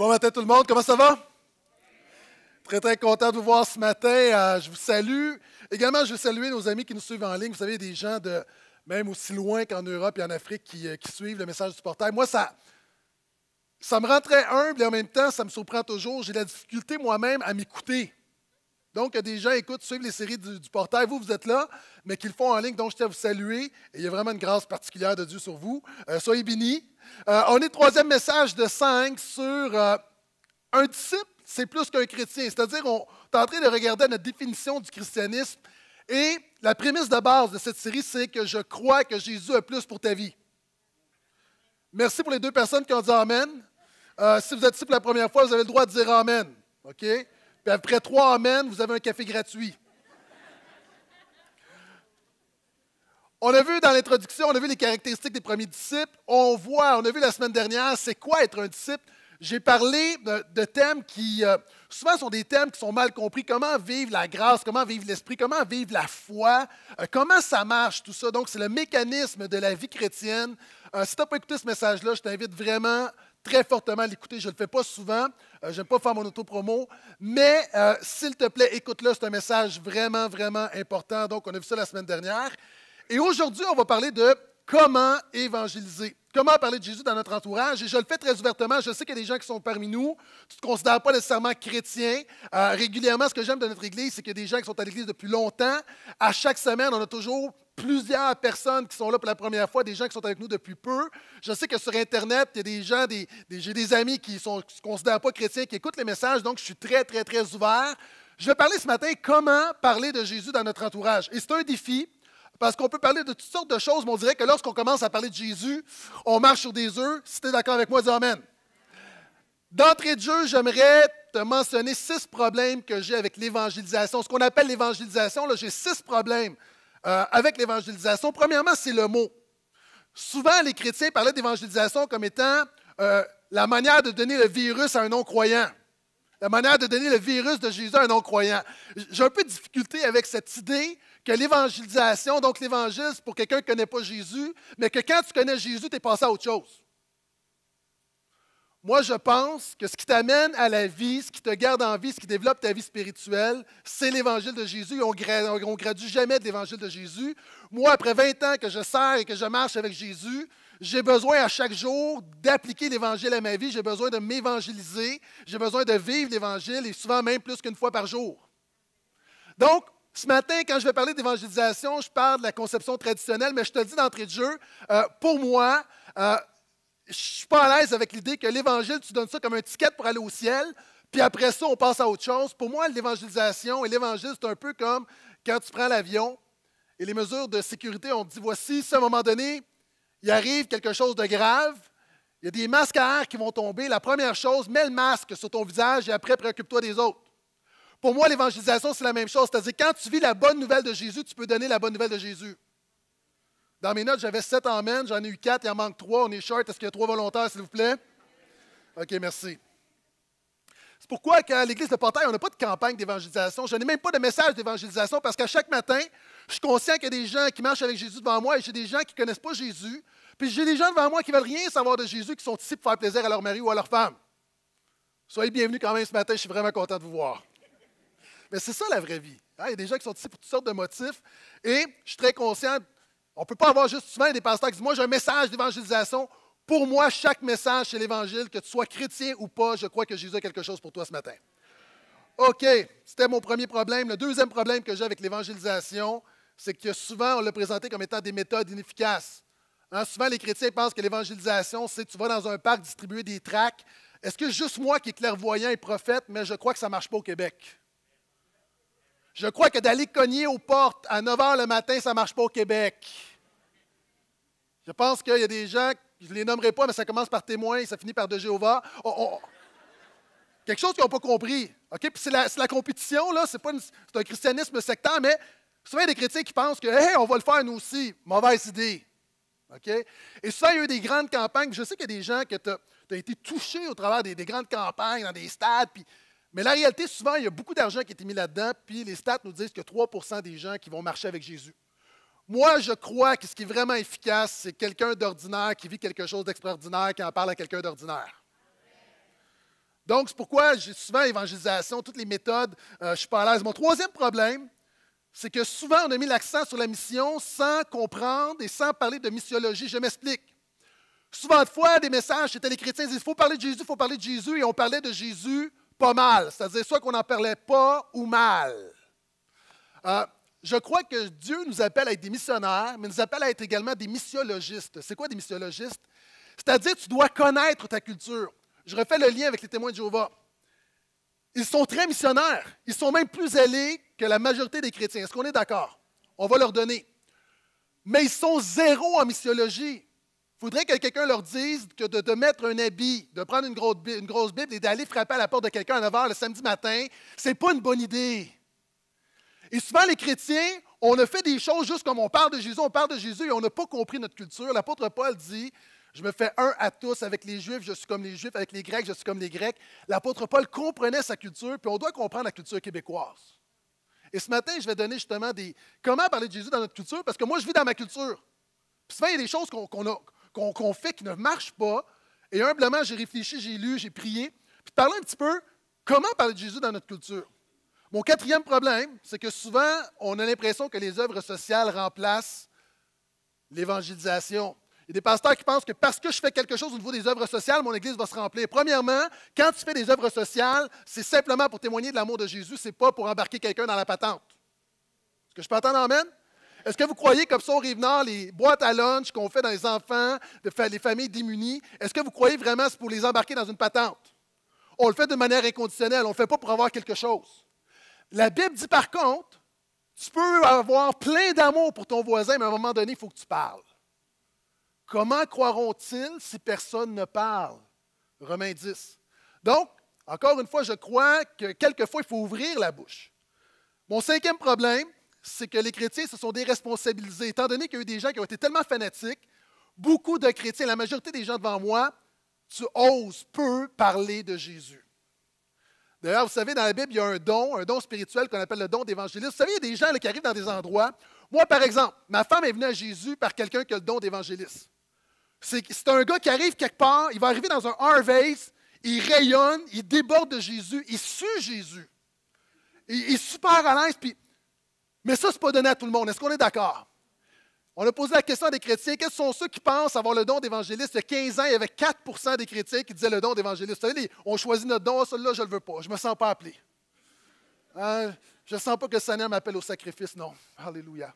Bon matin tout le monde, comment ça va? Très, très content de vous voir ce matin. Euh, je vous salue. Également, je veux saluer nos amis qui nous suivent en ligne. Vous savez, des gens de même aussi loin qu'en Europe et en Afrique euh, qui, suivent le message du portail. Moi, ça, ça me rend très humble et en même temps, ça me surprend toujours. J'ai la difficulté moi-même à m'écouter. Donc, il y a des gens, écoute, suivent les séries du, portail, vous, vous êtes là, mais qu'ils le font en ligne, donc je tiens à vous saluer. Et il y a vraiment une grâce particulière de Dieu sur vous. Euh, soyez bénis. Euh, on est troisième message de 5 sur euh, un disciple, c'est plus qu'un chrétien. C'est-à-dire, on est en train de regarder notre définition du christianisme. Et la prémisse de base de cette série, c'est que je crois que Jésus a plus pour ta vie. Merci pour les deux personnes qui ont dit Amen. si vous êtes ici pour la première fois, vous avez le droit de dire Amen. OK? Puis après trois amens, vous avez un café gratuit. On a vu dans l'introduction, on a vu les caractéristiques des premiers disciples. On voit, on a vu la semaine dernière, c'est quoi être un disciple. J'ai parlé de, thèmes qui, euh, souvent, sont des thèmes qui sont mal compris. Comment vivre la grâce, comment vivre l'esprit, comment vivre la foi, euh, comment ça marche, tout ça. Donc, c'est le mécanisme de la vie chrétienne. Euh, si tu n'as pas écouté ce message-là, je t'invite vraiment très fortement l'écouter. Je ne le fais pas souvent. je euh, J'aime pas faire mon auto-promo. Mais euh, s'il te plaît, écoute-le. C'est un message vraiment, vraiment important. Donc, on a vu ça la semaine dernière. Et aujourd'hui, on va parler de comment évangéliser. Comment parler de Jésus dans notre entourage? Et je le fais très ouvertement. Je sais qu'il y a des gens qui sont parmi nous. Tu ne te considères pas nécessairement chrétien. Euh, régulièrement, ce que j'aime de notre Église, c'est qu'il y a des gens qui sont à l'Église depuis longtemps. À chaque semaine, on a toujours plusieurs personnes qui sont là pour la première fois, des gens qui sont avec nous depuis peu. Je sais que sur Internet, il y a des gens, des, j'ai des amis qui ne se considèrent pas chrétiens, qui écoutent les messages, donc je suis très, très, très ouvert. Je vais parler ce matin comment parler de Jésus dans notre entourage. Et c'est un défi. Parce qu'on peut parler de toutes sortes de choses, mais on dirait que lorsqu'on commence à parler de Jésus, on marche sur des œufs. Si tu es d'accord avec moi, dis Amen. D'entrée de jeu, j'aimerais te mentionner six problèmes que j'ai avec l'évangélisation. Ce qu'on appelle l'évangélisation, j'ai six problèmes euh, avec l'évangélisation. Premièrement, c'est le mot. Souvent, les chrétiens parlaient d'évangélisation comme étant euh, la manière de donner le virus à un non-croyant. La manière de donner le virus de Jésus à un non-croyant. J'ai un peu de difficulté avec cette idée que l'évangélisation, donc l'évangile, c'est pour quelqu'un qui ne connaît pas Jésus, mais que quand tu connais Jésus, tu es passé à autre chose. Moi, je pense que ce qui t'amène à la vie, ce qui te garde en vie, ce qui développe ta vie spirituelle, c'est l'Évangile de Jésus. On ne gradue jamais de l'Évangile de Jésus. Moi, après 20 ans que je sers et que je marche avec Jésus, j'ai besoin à chaque jour d'appliquer l'Évangile à ma vie. J'ai besoin de m'évangéliser. J'ai besoin de vivre l'Évangile et souvent même plus qu'une fois par jour. Donc, ce matin, quand je vais parler d'évangélisation, je parle de la conception traditionnelle, mais je te dis d'entrée de jeu, euh, pour moi, euh, je ne suis pas à l'aise avec l'idée que l'évangile, tu donnes ça comme un ticket pour aller au ciel, puis après ça, on passe à autre chose. Pour moi, l'évangélisation et l'évangile, c'est un peu comme quand tu prends l'avion et les mesures de sécurité, on te dit voici, à un moment donné, il arrive quelque chose de grave, il y a des masques à air qui vont tomber, la première chose, mets le masque sur ton visage et après, préoccupe-toi des autres. Pour moi, l'évangélisation, c'est la même chose. C'est-à-dire, quand tu vis la bonne nouvelle de Jésus, tu peux donner la bonne nouvelle de Jésus. Dans mes notes, j'avais sept amens, j'en ai eu quatre, il en manque trois, on est short. Est-ce qu'il y a trois volontaires, s'il vous plaît? OK, merci. C'est pourquoi, quand l'Église de Portail, on n'a pas de campagne d'évangélisation. Je n'ai même pas de message d'évangélisation parce qu'à chaque matin, je suis conscient qu'il y a des gens qui marchent avec Jésus devant moi et j'ai des gens qui ne connaissent pas Jésus. Puis j'ai des gens devant moi qui ne veulent rien savoir de Jésus, qui sont ici pour faire plaisir à leur mari ou à leur femme. Soyez bienvenus quand même ce matin, je suis vraiment content de vous voir. Mais c'est ça la vraie vie. Hein, il y a des gens qui sont ici pour toutes sortes de motifs. Et je suis très conscient, on ne peut pas avoir juste souvent des pasteurs qui disent Moi, j'ai un message d'évangélisation. Pour moi, chaque message, c'est l'Évangile, que tu sois chrétien ou pas, je crois que Jésus a quelque chose pour toi ce matin. OK, c'était mon premier problème. Le deuxième problème que j'ai avec l'évangélisation, c'est que souvent, on l'a présenté comme étant des méthodes inefficaces. Hein, souvent, les chrétiens pensent que l'évangélisation, c'est tu vas dans un parc distribuer des tracts. Est-ce que juste moi qui est clairvoyant et prophète, mais je crois que ça ne marche pas au Québec? Je crois que d'aller cogner aux portes à 9 h le matin, ça ne marche pas au Québec. Je pense qu'il y a des gens, je ne les nommerai pas, mais ça commence par témoin, ça finit par de Jéhovah. Oh oh! quelque chose qu'ils n'ont pas compris. Puis c'est la, compétition, là, c'est, pas un christianisme sectaire, mais souvent il y a des chrétiens qui pensent que on va le faire nous aussi. Mauvaise idée. Et ça, il y a eu des grandes campagnes. Je sais qu'il y a des gens que tu as, été touché au travers des, grandes campagnes, dans des stades, mais la réalité, souvent, il y a beaucoup d'argent qui été mis là-dedans, puis les stats nous disent que 3 des gens qui vont marcher avec Jésus. Moi, je crois que ce qui est vraiment efficace, c'est quelqu'un d'ordinaire qui vit quelque chose d'extraordinaire, qui en parle à quelqu'un d'ordinaire. Donc, c'est pourquoi j'ai souvent évangélisation, toutes les méthodes, euh, je ne suis pas à l'aise. Mon troisième problème, c'est que souvent, on a mis l'accent sur la mission sans comprendre et sans parler de missiologie. Je m'explique. Souvent des fois, des messages, c'était les chrétiens, ils disaient « il faut parler de Jésus, il faut parler de Jésus, et on parlait de Jésus pas mal, c'est-à-dire soit qu'on n'en parlait pas ou mal. Euh, je crois que Dieu nous appelle à être des missionnaires, mais nous appelle à être également des missiologistes. C'est quoi des missiologistes? C'est-à-dire tu dois connaître ta culture. Je refais le lien avec les témoins de Jéhovah. Ils sont très missionnaires. Ils sont même plus allés que la majorité des chrétiens. Est-ce qu'on est, d'accord? On va leur donner. Mais ils sont zéro en missiologie. Il faudrait que quelqu'un leur dise que de, mettre un habit, de prendre une grosse, Bible et d'aller frapper à la porte de quelqu'un à 9 h le samedi matin, c'est pas une bonne idée. Et souvent, les chrétiens, on a fait des choses juste comme on parle de Jésus, on parle de Jésus et on n'a pas compris notre culture. L'apôtre Paul dit Je me fais un à tous avec les Juifs, je suis comme les Juifs, avec les Grecs, je suis comme les Grecs. L'apôtre Paul comprenait sa culture, puis on doit comprendre la culture québécoise. Et ce matin, je vais donner justement des. Comment parler de Jésus dans notre culture Parce que moi, je vis dans ma culture. Puis souvent, il y a des choses qu'on a qu'on fait qui ne marche pas. Et humblement, j'ai réfléchi, j'ai lu, j'ai prié. Puis parler un petit peu comment parler de Jésus dans notre culture. Mon quatrième problème, c'est que souvent, on a l'impression que les œuvres sociales remplacent l'évangélisation. Il y a des pasteurs qui pensent que parce que je fais quelque chose au niveau des œuvres sociales, mon Église va se remplir. Premièrement, quand tu fais des œuvres sociales, c'est simplement pour témoigner de l'amour de Jésus, c'est pas pour embarquer quelqu'un dans la patente. Est-ce que je peux entendre Amen? Est-ce que vous croyez comme ça au les boîtes à lunch qu'on fait dans les enfants, les familles démunies, est-ce que vous croyez vraiment c'est pour les embarquer dans une patente? On le fait de manière inconditionnelle, on ne le fait pas pour avoir quelque chose. La Bible dit par contre, tu peux avoir plein d'amour pour ton voisin, mais à un moment donné, il faut que tu parles. Comment croiront-ils si personne ne parle? Romains 10. Donc, encore une fois, je crois que quelquefois, il faut ouvrir la bouche. Mon cinquième problème, c'est que les chrétiens se sont déresponsabilisés. Étant donné qu'il y a eu des gens qui ont été tellement fanatiques, beaucoup de chrétiens, la majorité des gens devant moi, tu oses peu parler de Jésus. D'ailleurs, vous savez, dans la Bible, il y a un don, un don spirituel qu'on appelle le don d'évangéliste. Vous savez, il y a des gens qui arrivent dans des endroits. Moi, par exemple, ma femme est venue à Jésus par quelqu'un qui a le don d'évangéliste. C'est un gars qui arrive quelque part, il va arriver dans un Harvest, il rayonne, il déborde de Jésus, il sue Jésus. Il, il est super à l'aise, puis mais ça, ce n'est pas donné à tout le monde. Est-ce qu'on est, d'accord? On a posé la question à des chrétiens. Quels sont ceux qui pensent avoir le don d'évangéliste? Il y a 15 ans, il y avait 4 des chrétiens qui disaient le don d'évangéliste. On choisit notre don. Celui-là, je ne le veux pas. Je ne me sens pas appelé. Hein? Je ne sens pas que le Seigneur m'appelle au sacrifice. Non. Alléluia.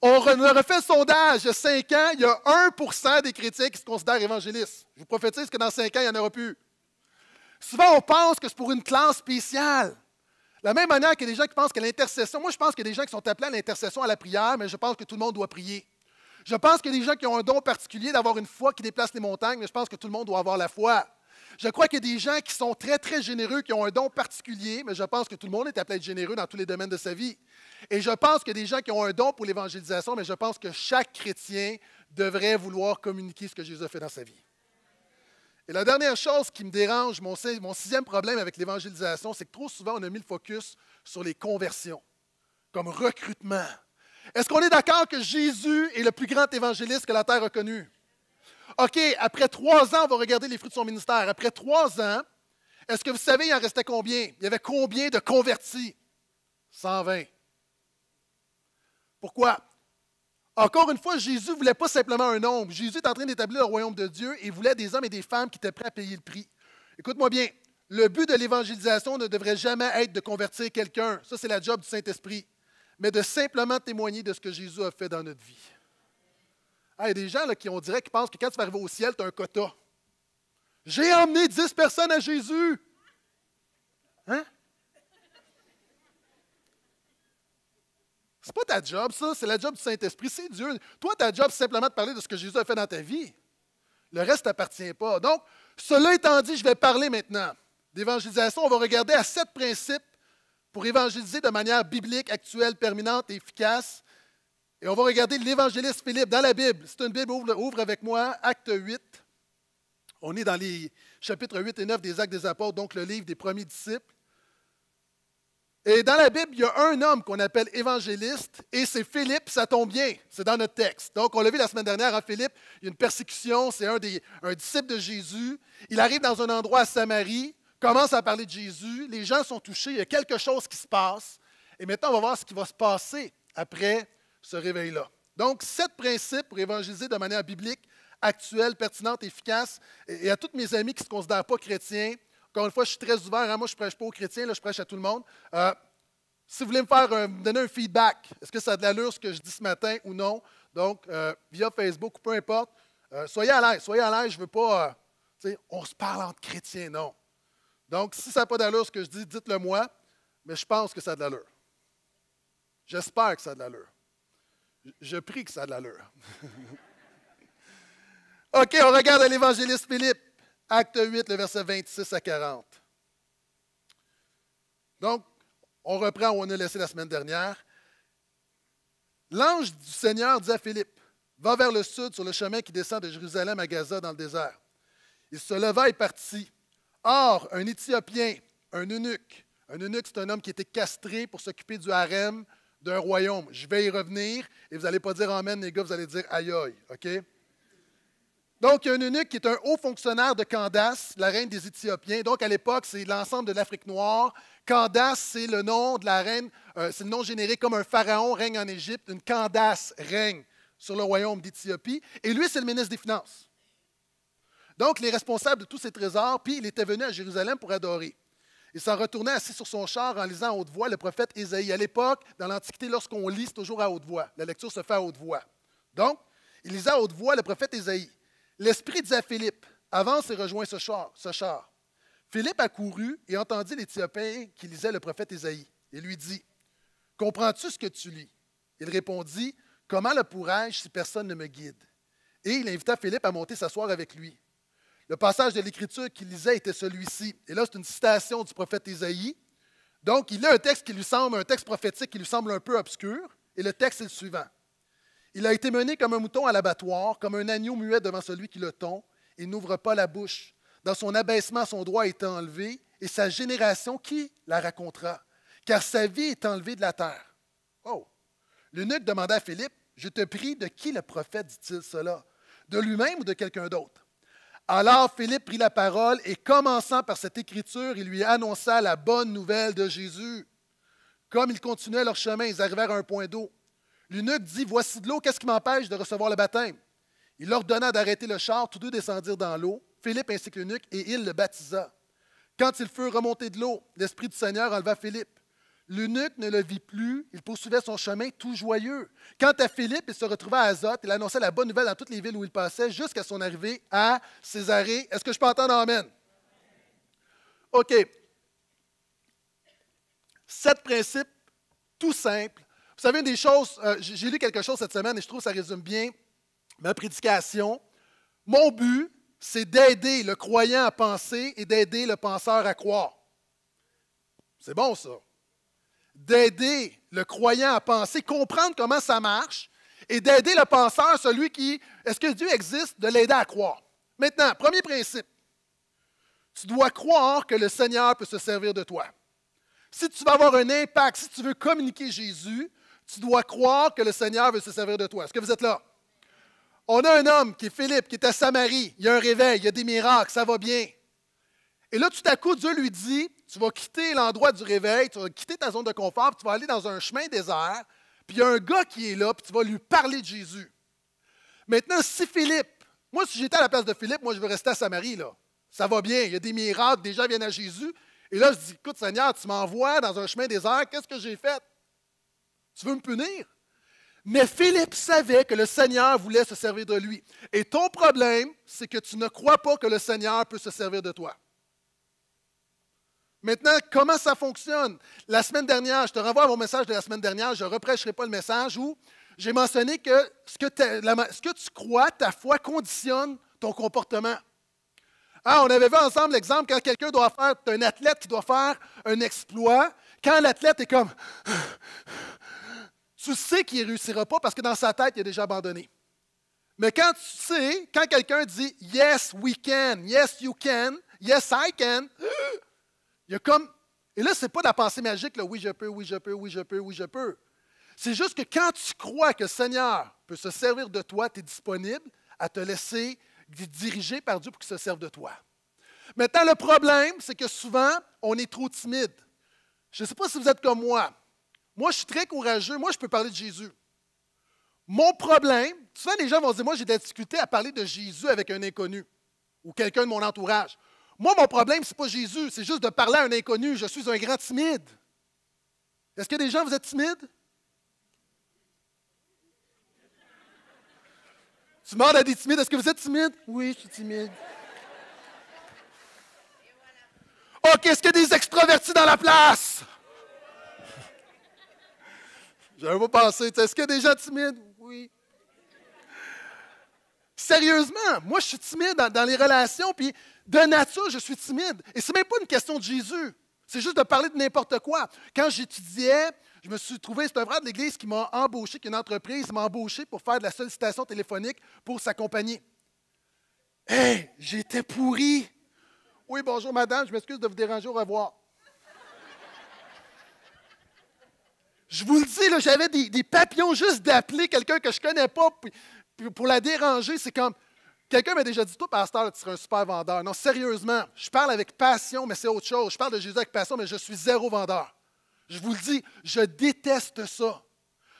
On a refait le sondage. Il y a 5 ans, il y a 1 des chrétiens qui se considèrent évangélistes. Je vous prophétise que dans 5 ans, il n'y en aura plus. Souvent, on pense que c'est pour une classe spéciale la même manière qu'il y a des gens qui pensent que l'intercession, moi je pense qu'il y a des gens qui sont appelés à l'intercession, à la prière, mais je pense que tout le monde doit prier. Je pense qu'il y a des gens qui ont un don particulier d'avoir une foi qui déplace les montagnes, mais je pense que tout le monde doit avoir la foi. Je crois qu'il y a des gens qui sont très, très généreux, qui ont un don particulier, mais je pense que tout le monde est appelé à être généreux dans tous les domaines de sa vie. Et je pense qu'il y a des gens qui ont un don pour l'évangélisation, mais je pense que chaque chrétien devrait vouloir communiquer ce que Jésus a fait dans sa vie. Et la dernière chose qui me dérange, mon, sixième problème avec l'évangélisation, c'est que trop souvent, on a mis le focus sur les conversions, comme recrutement. Est-ce qu'on est, d'accord que Jésus est le plus grand évangéliste que la terre a connu? OK, après trois ans, on va regarder les fruits de son ministère. Après trois ans, est-ce que vous savez, il en restait combien? Il y avait combien de convertis? 120. Pourquoi? Encore une fois, Jésus ne voulait pas simplement un nombre. Jésus est en train d'établir le royaume de Dieu et voulait des hommes et des femmes qui étaient prêts à payer le prix. Écoute-moi bien, le but de l'évangélisation ne devrait jamais être de convertir quelqu'un, ça c'est la job du Saint-Esprit, mais de simplement témoigner de ce que Jésus a fait dans notre vie. Ah, il y a des gens qui ont direct qui pensent que quand tu vas arriver au ciel, tu as un quota. J'ai emmené dix personnes à Jésus. Hein? n'est pas ta job, ça. C'est la job du Saint-Esprit. C'est Dieu. Toi, ta job, c'est simplement de parler de ce que Jésus a fait dans ta vie. Le reste t'appartient pas. Donc, cela étant dit, je vais parler maintenant d'évangélisation. On va regarder à sept principes pour évangéliser de manière biblique, actuelle, permanente et efficace. Et on va regarder l'évangéliste Philippe dans la Bible. C'est une Bible, ouvre, ouvre avec moi, acte 8. On est dans les chapitres 8 et 9 des Actes des Apôtres, donc le livre des premiers disciples. Et dans la Bible, il y a un homme qu'on appelle évangéliste, et c'est Philippe, ça tombe bien, c'est dans notre texte. Donc, on l'a vu la semaine dernière à hein, Philippe, il y a une persécution, c'est un, un disciple de Jésus. Il arrive dans un endroit à Samarie, commence à parler de Jésus, les gens sont touchés, il y a quelque chose qui se passe. Et maintenant, on va voir ce qui va se passer après ce réveil-là. Donc, sept principes pour évangéliser de manière biblique, actuelle, pertinente, efficace. Et à tous mes amis qui ne se considèrent pas chrétiens, encore une fois, je suis très ouvert. Hein. Moi, je ne prêche pas aux chrétiens, je prêche à tout le monde. Euh, si vous voulez me faire euh, donner un feedback, est-ce que ça a de l'allure ce que je dis ce matin ou non? Donc, euh, via Facebook ou peu importe, soyez à l'aise, soyez à l'aise, je ne veux pas, on se parle entre chrétiens, non. Donc, si ça n'a pas d'allure ce que je dis, dites-le moi, mais je pense que ça a de l'allure. J'espère que ça a de l'allure. je prie que ça a de l'allure. OK, on regarde l'évangéliste Philippe. Acte 8, le verset 26 à 40. Donc, on reprend où on a laissé la semaine dernière. L'ange du Seigneur dit à Philippe, va vers le sud sur le chemin qui descend de Jérusalem à Gaza dans le désert. Il se leva et partit. Or, un Éthiopien, un eunuque, un eunuque, c'est un homme qui était castré pour s'occuper du harem d'un royaume. Je vais y revenir et vous n'allez pas dire Amen, les gars, vous allez dire Aïe, OK? Donc, il y a un eunuque qui est un haut fonctionnaire de Candace, la reine des Éthiopiens. Donc, à l'époque, c'est l'ensemble de l'Afrique noire. Candace, c'est le nom de la reine, euh, c'est le nom généré comme un pharaon règne en Égypte. Une Candace règne sur le royaume d'Éthiopie. Et lui, c'est le ministre des Finances. Donc, il est responsable de tous ses trésors, puis il était venu à Jérusalem pour adorer. Il s'en retournait assis sur son char en lisant à haute voix le prophète Ésaïe. À l'époque, dans l'Antiquité, lorsqu'on lit, c'est toujours à haute voix. La lecture se fait à haute voix. Donc, il lisait à haute voix le prophète Ésaïe. L'esprit dit à Philippe, avance et rejoins ce char. Ce char. Philippe accourut et entendit l'Éthiopien qui lisait le prophète Ésaïe et lui dit, Comprends-tu ce que tu lis? Il répondit, Comment le pourrais-je si personne ne me guide? Et il invita Philippe à monter s'asseoir avec lui. Le passage de l'Écriture qu'il lisait était celui-ci. Et là, c'est une citation du prophète Ésaïe. Donc, il a un texte qui lui semble, un texte prophétique qui lui semble un peu obscur. Et le texte est le suivant. Il a été mené comme un mouton à l'abattoir, comme un agneau muet devant celui qui le tond, et n'ouvre pas la bouche. Dans son abaissement, son droit est enlevé, et sa génération, qui la racontera? Car sa vie est enlevée de la terre. Oh! L'eunuque demanda à Philippe, Je te prie, de qui le prophète dit-il cela? De lui-même ou de quelqu'un d'autre? Alors Philippe prit la parole et commençant par cette écriture, il lui annonça la bonne nouvelle de Jésus. Comme ils continuaient leur chemin, ils arrivèrent à un point d'eau. L'eunuque dit Voici de l'eau, qu'est-ce qui m'empêche de recevoir le baptême Il ordonna d'arrêter le char, tous deux descendirent dans l'eau, Philippe ainsi que l'eunuque, et il le baptisa. Quand il fut remonté de l'eau, l'Esprit du Seigneur enleva Philippe. L'eunuque ne le vit plus, il poursuivait son chemin tout joyeux. Quant à Philippe, il se retrouva à Azote, il annonçait la bonne nouvelle dans toutes les villes où il passait jusqu'à son arrivée à Césarée. Est-ce que je peux entendre Amen? OK. Sept principes tout simples savez, des choses, euh, j'ai lu quelque chose cette semaine et je trouve que ça résume bien ma prédication. Mon but, c'est d'aider le croyant à penser et d'aider le penseur à croire. C'est bon ça. D'aider le croyant à penser, comprendre comment ça marche et d'aider le penseur, celui qui, est-ce que Dieu existe, de l'aider à croire. Maintenant, premier principe, tu dois croire que le Seigneur peut se servir de toi. Si tu veux avoir un impact, si tu veux communiquer Jésus, tu dois croire que le Seigneur veut se servir de toi. Est-ce que vous êtes là? On a un homme qui est Philippe, qui est à Samarie. Il y a un réveil, il y a des miracles, ça va bien. Et là, tout à coup, Dieu lui dit, tu vas quitter l'endroit du réveil, tu vas quitter ta zone de confort, tu vas aller dans un chemin désert, puis il y a un gars qui est là, puis tu vas lui parler de Jésus. Maintenant, si Philippe, moi, si j'étais à la place de Philippe, moi, je veux rester à Samarie, là. Ça va bien, il y a des miracles, des gens viennent à Jésus. Et là, je dis, écoute, Seigneur, tu m'envoies dans un chemin désert, qu'est-ce que j'ai fait? Tu veux me punir? Mais Philippe savait que le Seigneur voulait se servir de lui. Et ton problème, c'est que tu ne crois pas que le Seigneur peut se servir de toi. Maintenant, comment ça fonctionne? La semaine dernière, je te renvoie à mon message de la semaine dernière, je ne reprêcherai pas le message où j'ai mentionné que ce que, tu crois, ta foi conditionne ton comportement. Ah, on avait vu ensemble l'exemple quand quelqu'un doit faire, un athlète qui doit faire un exploit, quand l'athlète est comme tu sais qu'il ne réussira pas parce que dans sa tête, il a déjà abandonné. Mais quand tu sais, quand quelqu'un dit Yes, we can, yes, you can, yes, I can, il y a comme. Et là, ce n'est pas de la pensée magique, le oui, je peux, oui, je peux, oui, je peux, oui, je peux. C'est juste que quand tu crois que le Seigneur peut se servir de toi, tu es disponible à te laisser diriger par Dieu pour qu'il se serve de toi. Maintenant, le problème, c'est que souvent, on est trop timide. Je ne sais pas si vous êtes comme moi. Moi, je suis très courageux. Moi, je peux parler de Jésus. Mon problème, souvent les gens vont dire, moi, j'ai des difficultés à parler de Jésus avec un inconnu ou quelqu'un de mon entourage. Moi, mon problème, ce n'est pas Jésus, c'est juste de parler à un inconnu. Je suis un grand timide. Est-ce que des gens, vous êtes timides? Tu m'ordes à des timides, est-ce que vous êtes timide? Oui, je suis timide. Oh, OK, est-ce qu'il y a des extrovertis dans la place? J'avais pas pensé. Est-ce qu'il y a des Oui. Sérieusement, moi, je suis timide dans, les relations, puis de nature, je suis timide. Et c'est même pas une question de Jésus. C'est juste de parler de n'importe quoi. Quand j'étudiais, je me suis trouvé, c'est un frère de l'Église qui m'a embauché, qui une entreprise, m'a embauché pour faire de la sollicitation téléphonique pour sa Hé, j'étais pourri. Oui, bonjour madame, je m'excuse de vous déranger, au revoir. Je vous le dis, j'avais des, papillons juste d'appeler quelqu'un que je ne connais pas pour la déranger. C'est comme. Quelqu'un m'a déjà dit Toi, pasteur, tu serais un super vendeur. Non, sérieusement, je parle avec passion, mais c'est autre chose. Je parle de Jésus avec passion, mais je suis zéro vendeur. Je vous le dis, je déteste ça.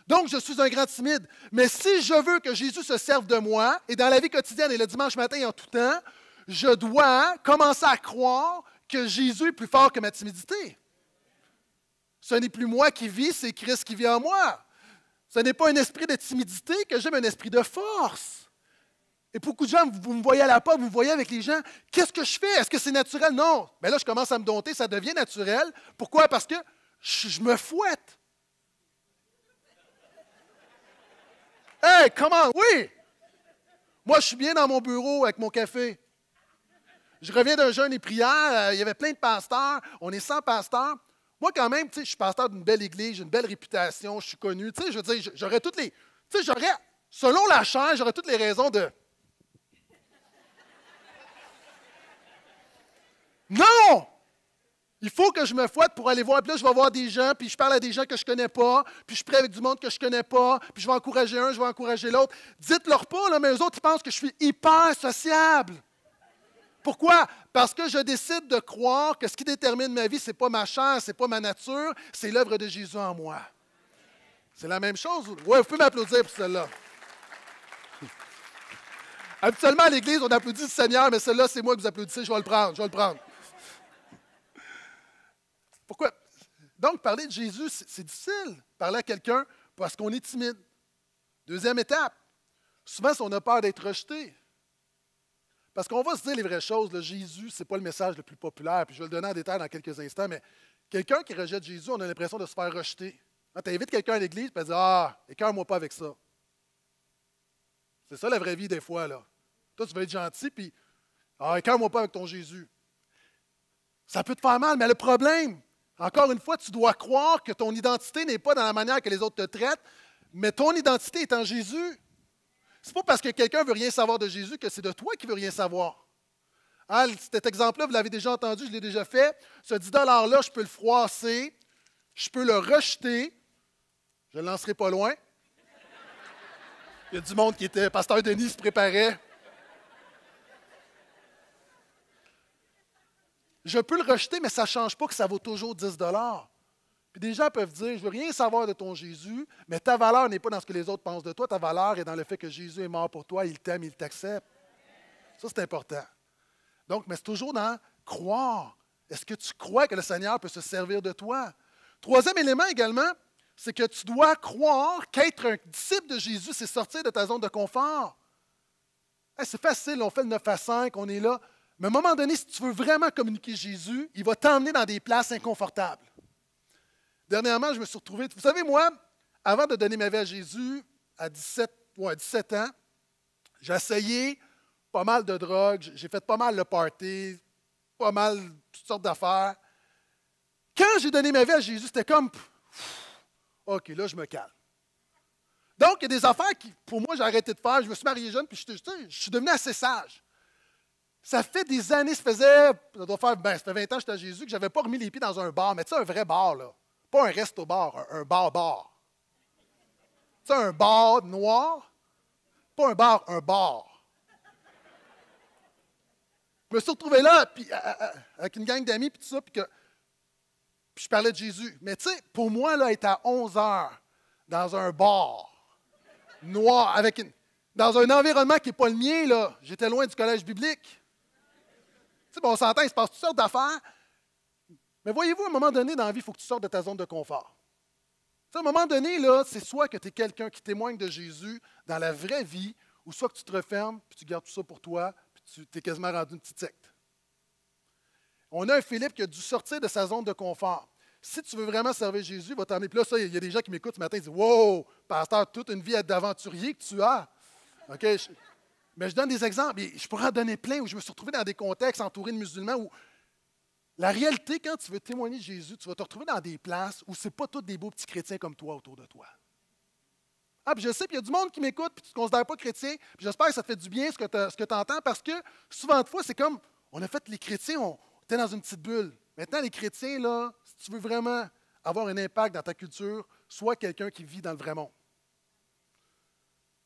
Donc, je suis un grand timide. Mais si je veux que Jésus se serve de moi, et dans la vie quotidienne et le dimanche matin et en tout temps, je dois commencer à croire que Jésus est plus fort que ma timidité. Ce n'est plus moi qui vis, c'est Christ qui vit en moi. Ce n'est pas un esprit de timidité que j'ai, mais un esprit de force. Et beaucoup de gens, vous me voyez à la porte, vous voyez avec les gens, qu'est-ce que je fais? Est-ce que c'est naturel? Non. Mais là, je commence à me dompter, ça devient naturel. Pourquoi? Parce que je me fouette. Hey, comment? Oui! Moi, je suis bien dans mon bureau avec mon café. Je reviens d'un jeûne et prière. Euh, il y avait plein de pasteurs. On est sans pasteurs. Moi, quand même, je suis pasteur d'une belle église, j'ai une belle réputation, je suis connu. je veux dire, j'aurais toutes les. Tu selon la chair, j'aurais toutes les raisons de. Non! Il faut que je me fouette pour aller voir. Puis là, je vais voir des gens, puis je parle à des gens que je connais pas, puis je prie avec du monde que je connais pas, puis je vais encourager un, je vais encourager l'autre. Dites-leur pas, là, mais eux autres, ils pensent que je suis hyper sociable. Pourquoi? Parce que je décide de croire que ce qui détermine ma vie, ce n'est pas ma chair, ce n'est pas ma nature, c'est l'œuvre de Jésus en moi. C'est la même chose. Oui, vous pouvez m'applaudir pour cela. Habituellement, à l'Église, on applaudit le Seigneur, mais celle-là, c'est moi que vous applaudissez, je vais le prendre, je vais le prendre. Pourquoi? Donc, parler de Jésus, c'est difficile. Parler à quelqu'un parce qu'on est timide. Deuxième étape, souvent, on a peur d'être rejeté. Parce qu'on va se dire les vraies choses. Le Jésus, ce n'est pas le message le plus populaire. Puis je vais le donner en détail dans quelques instants. Mais quelqu'un qui rejette Jésus, on a l'impression de se faire rejeter. Ah, tu invites quelqu'un à l'église, tu dire Ah, écœure-moi pas avec ça. C'est ça la vraie vie des fois. là. Toi, tu veux être gentil, puis Ah, écœure-moi pas avec ton Jésus. Ça peut te faire mal, mais le problème, encore une fois, tu dois croire que ton identité n'est pas dans la manière que les autres te traitent, mais ton identité est en Jésus n'est pas parce que quelqu'un veut rien savoir de Jésus que c'est de toi qui veut rien savoir. Hein, cet exemple-là, vous l'avez déjà entendu, je l'ai déjà fait. Ce 10 $-là, je peux le froisser, je peux le rejeter, je ne le lancerai pas loin. Il y a du monde qui était, pasteur Denis se préparait. Je peux le rejeter, mais ça ne change pas que ça vaut toujours 10 puis des gens peuvent dire, je ne veux rien savoir de ton Jésus, mais ta valeur n'est pas dans ce que les autres pensent de toi, ta valeur est dans le fait que Jésus est mort pour toi, il t'aime, il t'accepte. Ça, c'est important. Donc, mais c'est toujours dans croire. Est-ce que tu crois que le Seigneur peut se servir de toi? Troisième élément également, c'est que tu dois croire qu'être un disciple de Jésus, c'est sortir de ta zone de confort. c'est facile, on fait le 9 à 5, on est là. Mais à un moment donné, si tu veux vraiment communiquer Jésus, il va t'emmener dans des places inconfortables. Dernièrement, je me suis retrouvé. Vous savez, moi, avant de donner ma vie à Jésus, à 17, 17 ans, j'ai essayé pas mal de drogues, j'ai fait pas mal de party, pas mal toutes sortes d'affaires. Quand j'ai donné ma vie à Jésus, c'était comme OK, là, je me calme. Donc, il y a des affaires qui, pour moi, j'ai arrêté de faire. Je me suis marié jeune, puis je, suis devenu assez sage. Ça fait des années, ça faisait, ça doit faire, ben, c'était 20 ans que j'étais à Jésus, que je n'avais pas remis les pieds dans un bar, mais tu un vrai bar, là. Pas un resto-bar, un bar-bar. sais, un bar noir. Pas un bar, un bar. Je me suis retrouvé là, euh, euh, euh, avec une gang d'amis, puis tout ça, puis, que, je parlais de Jésus. Mais tu sais, pour moi, là, être à 11 heures dans un bar noir, avec une, dans un environnement qui n'est pas le mien, là, j'étais loin du collège biblique. Tu sais, bon, on s'entend, il se passe toutes sortes d'affaires. Mais voyez-vous, à un moment donné, dans la vie, il faut que tu sortes de ta zone de confort. à un moment donné, là, c'est soit que tu es quelqu'un qui témoigne de Jésus dans la vraie vie, ou soit que tu te refermes, puis tu gardes tout ça pour toi, puis tu es quasiment rendu une petite secte. On a un Philippe qui a dû sortir de sa zone de confort. Si tu veux vraiment servir Jésus, va t'en Puis là, il y a des gens qui m'écoutent ce matin, ils disent Wow, pasteur, toute une vie d'aventurier que tu as. mais je donne des exemples. Et je pourrais en donner plein où je me suis retrouvé dans des contextes entourés de musulmans où la réalité, quand tu veux témoigner de Jésus, tu vas te retrouver dans des places où ce n'est pas tous des beaux petits chrétiens comme toi autour de toi. Ah, puis je sais, puis il y a du monde qui m'écoute, puis tu ne te considères pas chrétien, puis j'espère que ça te fait du bien ce que tu entends, parce que souvent de fois, c'est comme, on a fait les chrétiens, on était dans une petite bulle. Maintenant, les chrétiens, là, si tu veux vraiment avoir un impact dans ta culture, sois quelqu'un qui vit dans le vrai monde.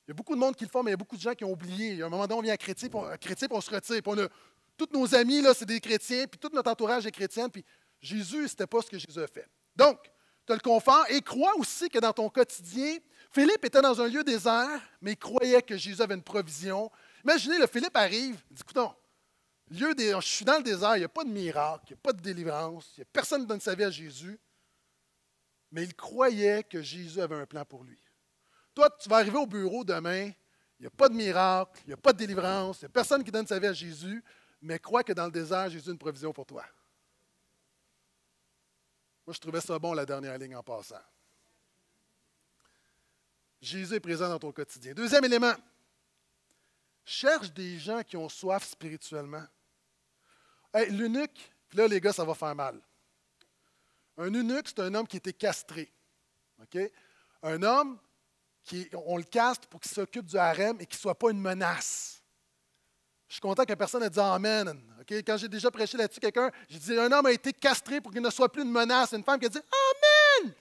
Il y a beaucoup de monde qui le font, mais il y a beaucoup de gens qui ont oublié. Il y a un moment donné, on vient chrétien, chrétien, puis on se retire. Puis on a tous nos amis, là, c'est des chrétiens, puis tout notre entourage est chrétien, puis Jésus, ce n'était pas ce que Jésus a fait. Donc, tu le confort et crois aussi que dans ton quotidien, Philippe était dans un lieu désert, mais il croyait que Jésus avait une provision. Imaginez, le Philippe arrive, il dit, écoutons, je suis dans le désert, il n'y a pas de miracle, il n'y a pas de délivrance, il n'y a personne qui donne sa vie à Jésus. Mais il croyait que Jésus avait un plan pour lui. Toi, tu vas arriver au bureau demain, il n'y a pas de miracle, il n'y a pas de délivrance, il n'y a personne qui donne sa vie à Jésus, mais crois que dans le désert, Jésus a une provision pour toi. Moi, je trouvais ça bon, la dernière ligne en passant. Jésus est présent dans ton quotidien. Deuxième élément, cherche des gens qui ont soif spirituellement. Hey, l'eunuque, là, les gars, ça va faire mal. Un eunuque, c'est un homme qui était castré. Un homme qui, on le caste pour qu'il s'occupe du harem et qu'il ne soit pas une menace. Je suis content que personne ait dit Amen. Quand j'ai déjà prêché là-dessus, quelqu'un, j'ai dit Un homme a été castré pour qu'il ne soit plus une menace. Une femme qui a dit Amen.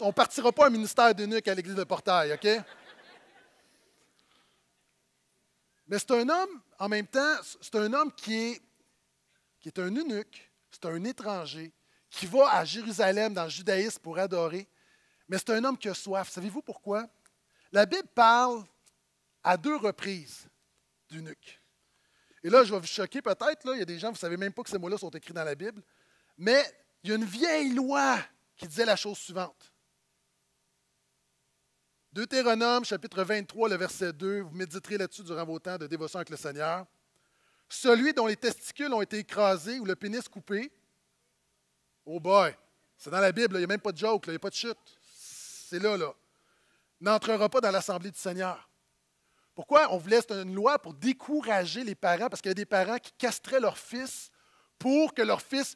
on ne partira pas un ministère d'eunuque à l'église de Portail. OK? Mais c'est un homme, en même temps, c'est un homme qui est, qui est un eunuque, c'est un étranger, qui va à Jérusalem dans le judaïsme pour adorer. Mais c'est un homme qui a soif. Savez-vous pourquoi? La Bible parle à deux reprises du nuque. Et là, je vais vous choquer peut-être, il y a des gens, vous ne savez même pas que ces mots-là sont écrits dans la Bible, mais il y a une vieille loi qui disait la chose suivante. Deutéronome, chapitre 23, le verset 2, vous méditerez là-dessus durant vos temps de dévotion avec le Seigneur. Celui dont les testicules ont été écrasés ou le pénis coupé, oh boy, c'est dans la Bible, il n'y a même pas de joke, il n'y a pas de chute. C'est là, là. N'entrera pas dans l'assemblée du Seigneur. Pourquoi on voulait, une loi pour décourager les parents, parce qu'il y a des parents qui castraient leur fils pour que leur fils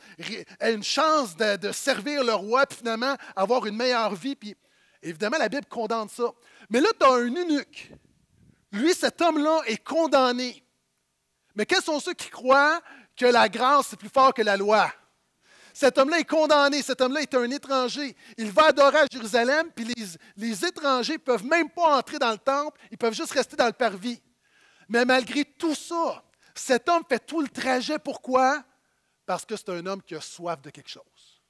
ait une chance de, servir le roi, puis finalement avoir une meilleure vie. évidemment, la Bible condamne ça. Mais là, tu as un eunuque. Lui, cet homme-là est condamné. Mais quels sont ceux qui croient que la grâce est plus forte que la loi? Cet homme-là est condamné, cet homme-là est un étranger. Il va adorer à Jérusalem, puis les, les étrangers ne peuvent même pas entrer dans le temple, ils peuvent juste rester dans le parvis. Mais malgré tout ça, cet homme fait tout le trajet. Pourquoi? Parce que c'est un homme qui a soif de quelque chose.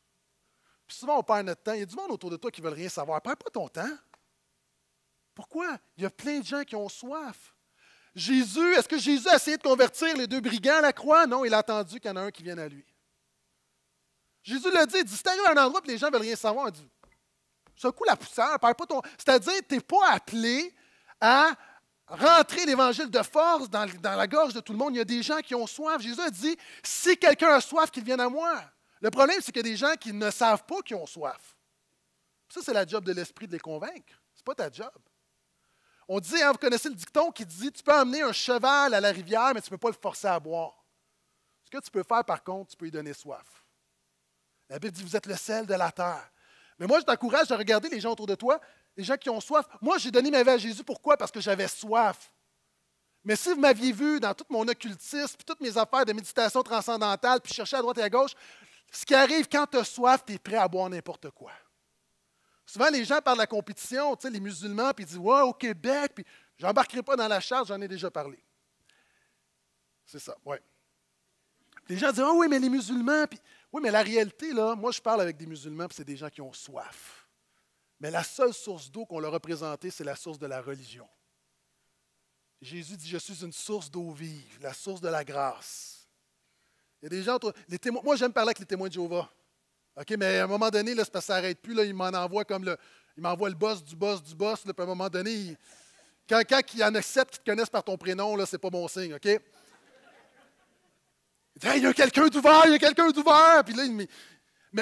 Puis souvent, on perd notre temps. Il y a du monde autour de toi qui ne veulent rien savoir. Perds pas ton temps. Pourquoi? Il y a plein de gens qui ont soif. Jésus, est-ce que Jésus a essayé de convertir les deux brigands à la croix? Non, il a attendu qu'il y en a un qui vienne à lui. Jésus l'a dit, il dit, si à un endroit et les gens ne veulent rien savoir, il dit, secoue la poussière, parle pas ton... C'est-à-dire, tu n'es pas appelé à rentrer l'évangile de force dans, la gorge de tout le monde. Il y a des gens qui ont soif. Jésus a dit, si quelqu'un a soif, qu'il vienne à moi. Le problème, c'est qu'il y a des gens qui ne savent pas qu'ils ont soif. Ça, c'est la job de l'esprit de les convaincre. C'est pas ta job. On dit, hein, vous connaissez le dicton qui dit, tu peux amener un cheval à la rivière, mais tu ne peux pas le forcer à boire. Ce que tu peux faire, par contre, tu peux lui donner soif. La Bible dit, vous êtes le sel de la terre. Mais moi, je t'encourage à regarder les gens autour de toi, les gens qui ont soif. Moi, j'ai donné ma vie à Jésus. Pourquoi? Parce que j'avais soif. Mais si vous m'aviez vu dans tout mon occultisme, puis toutes mes affaires de méditation transcendantale, puis chercher à droite et à gauche, ce qui arrive quand tu as soif, tu es prêt à boire n'importe quoi. Souvent, les gens parlent de la compétition, tu sais, les musulmans, puis ils disent Ouais, au Québec, puis j'embarquerai pas dans la charge. j'en ai déjà parlé. C'est ça, oui. Les gens disent Ah oui, mais les musulmans, puis oui, mais la réalité, là, moi je parle avec des musulmans, c'est des gens qui ont soif. Mais la seule source d'eau qu'on leur a présentée, c'est la source de la religion. Jésus dit, je suis une source d'eau vive, la source de la grâce. Il y a des gens, les moi j'aime parler avec les témoins de Jéhovah. OK, mais à un moment donné, là, ça s'arrête plus, là, il m'en comme le, il m'envoie le boss du boss du boss, puis à un moment donné, quand, en accepte qu'ils te connaissent par ton prénom, là, c'est pas bon signe, OK? Il y a quelqu'un d'ouvert, il y a quelqu'un d'ouvert. Puis là,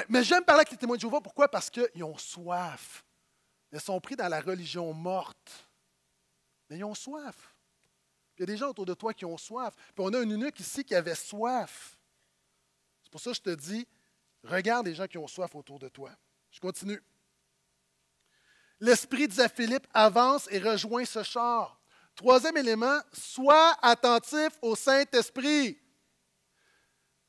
mais, j'aime parler avec les témoins de Jéhovah. Pourquoi? Parce qu'ils ont soif. Ils sont pris dans la religion morte. Mais ils ont soif. Il y a des gens autour de toi qui ont soif. Puis on a un eunuque ici qui avait soif. C'est pour ça que je te dis, regarde les gens qui ont soif autour de toi. Je continue. L'esprit, disait Philippe, avance et rejoint ce char. Troisième élément, sois attentif au Saint-Esprit.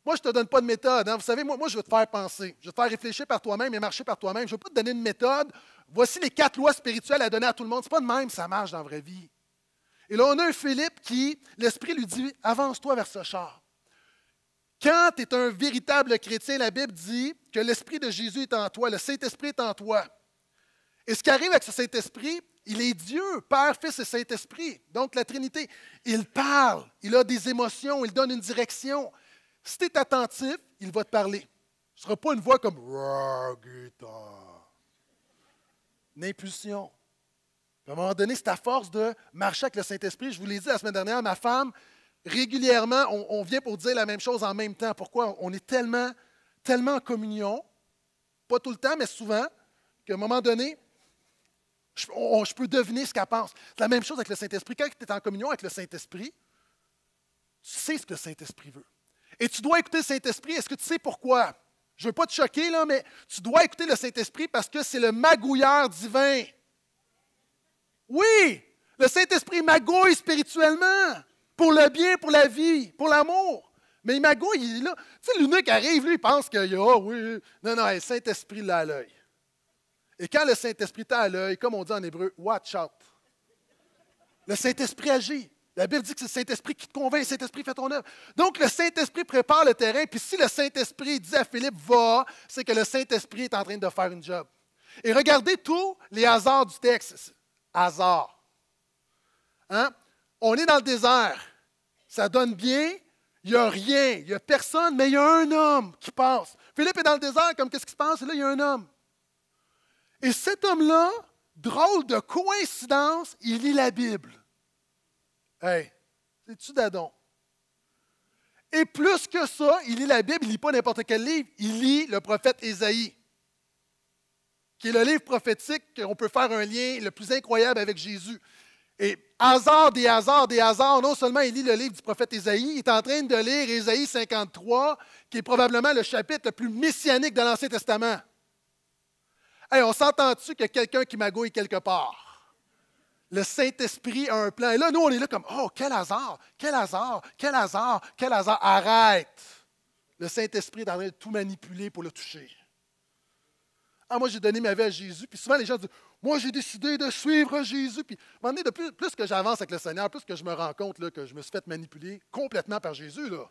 Moi, je ne te donne pas de méthode. Hein. Vous savez, moi, je veux te faire penser. Je veux te faire réfléchir par toi-même et marcher par toi-même. Je ne veux pas te donner une méthode. Voici les quatre lois spirituelles à donner à tout le monde. Ce n'est pas de même, ça marche dans la vraie vie. Et là, on a un Philippe qui, l'Esprit lui dit Avance-toi vers ce char. Quand tu es un véritable chrétien, la Bible dit que l'Esprit de Jésus est en toi, le Saint-Esprit est en toi. Et ce qui arrive avec ce Saint-Esprit, il est Dieu, Père, Fils et Saint-Esprit, donc la Trinité. Il parle, il a des émotions, il donne une direction. Si tu es attentif, il va te parler. Ce ne sera pas une voix comme Une impulsion. à un moment donné, c'est ta force de marcher avec le Saint-Esprit. Je vous l'ai dit la semaine dernière, ma femme, régulièrement, on, vient pour dire la même chose en même temps. Pourquoi? On est tellement, tellement en communion, pas tout le temps, mais souvent, qu'à un moment donné, je, je peux deviner ce qu'elle pense. C'est la même chose avec le Saint-Esprit. Quand tu es en communion avec le Saint-Esprit, tu sais ce que le Saint-Esprit veut. Et tu dois écouter le Saint-Esprit. Est-ce que tu sais pourquoi? Je ne veux pas te choquer, là, mais tu dois écouter le Saint-Esprit parce que c'est le magouilleur divin. Oui, le Saint-Esprit magouille spirituellement pour le bien, pour la vie, pour l'amour. Mais il magouille, il là. Tu sais, l'unique arrive, lui, il pense que oh, oui, non, non, le Saint-Esprit l'a à l'œil. Et quand le Saint-Esprit t'a à l'œil, comme on dit en hébreu, watch out. Le Saint-Esprit agit. La Bible dit que c'est le Saint-Esprit qui te convainc, le Saint-Esprit fait ton œuvre. Donc, le Saint-Esprit prépare le terrain, puis si le Saint-Esprit dit à Philippe, va, c'est que le Saint-Esprit est en train de faire une job. Et regardez tous les hasards du texte. Hasard. Hein? On est dans le désert. Ça donne bien. Il n'y a rien. Il n'y a personne, mais il y a un homme qui passe. Philippe est dans le désert, comme qu'est-ce qui se passe? Et là, il y a un homme. Et cet homme-là, drôle de coïncidence, il lit la Bible. Hey, c'est-tu Dadon? Et plus que ça, il lit la Bible, il lit pas n'importe quel livre, il lit le prophète Ésaïe, qui est le livre prophétique qu'on peut faire un lien le plus incroyable avec Jésus. Et hasard des hasards des hasards, non seulement il lit le livre du prophète Ésaïe, il est en train de lire Ésaïe 53, qui est probablement le chapitre le plus messianique de l'Ancien Testament. Hey, on s'entend-tu que quelqu'un qui magouille quelque part? Le Saint-Esprit a un plan. Et là, nous, on est là comme, oh, quel hasard, quel hasard, quel hasard, quel hasard. Arrête. Le Saint-Esprit est en train de tout manipuler pour le toucher. Ah, moi, j'ai donné ma vie à Jésus. Puis souvent, les gens disent, moi, j'ai décidé de suivre Jésus. Puis, à plus, que j'avance avec le Seigneur, plus que je me rends compte là, que je me suis fait manipuler complètement par Jésus. Là.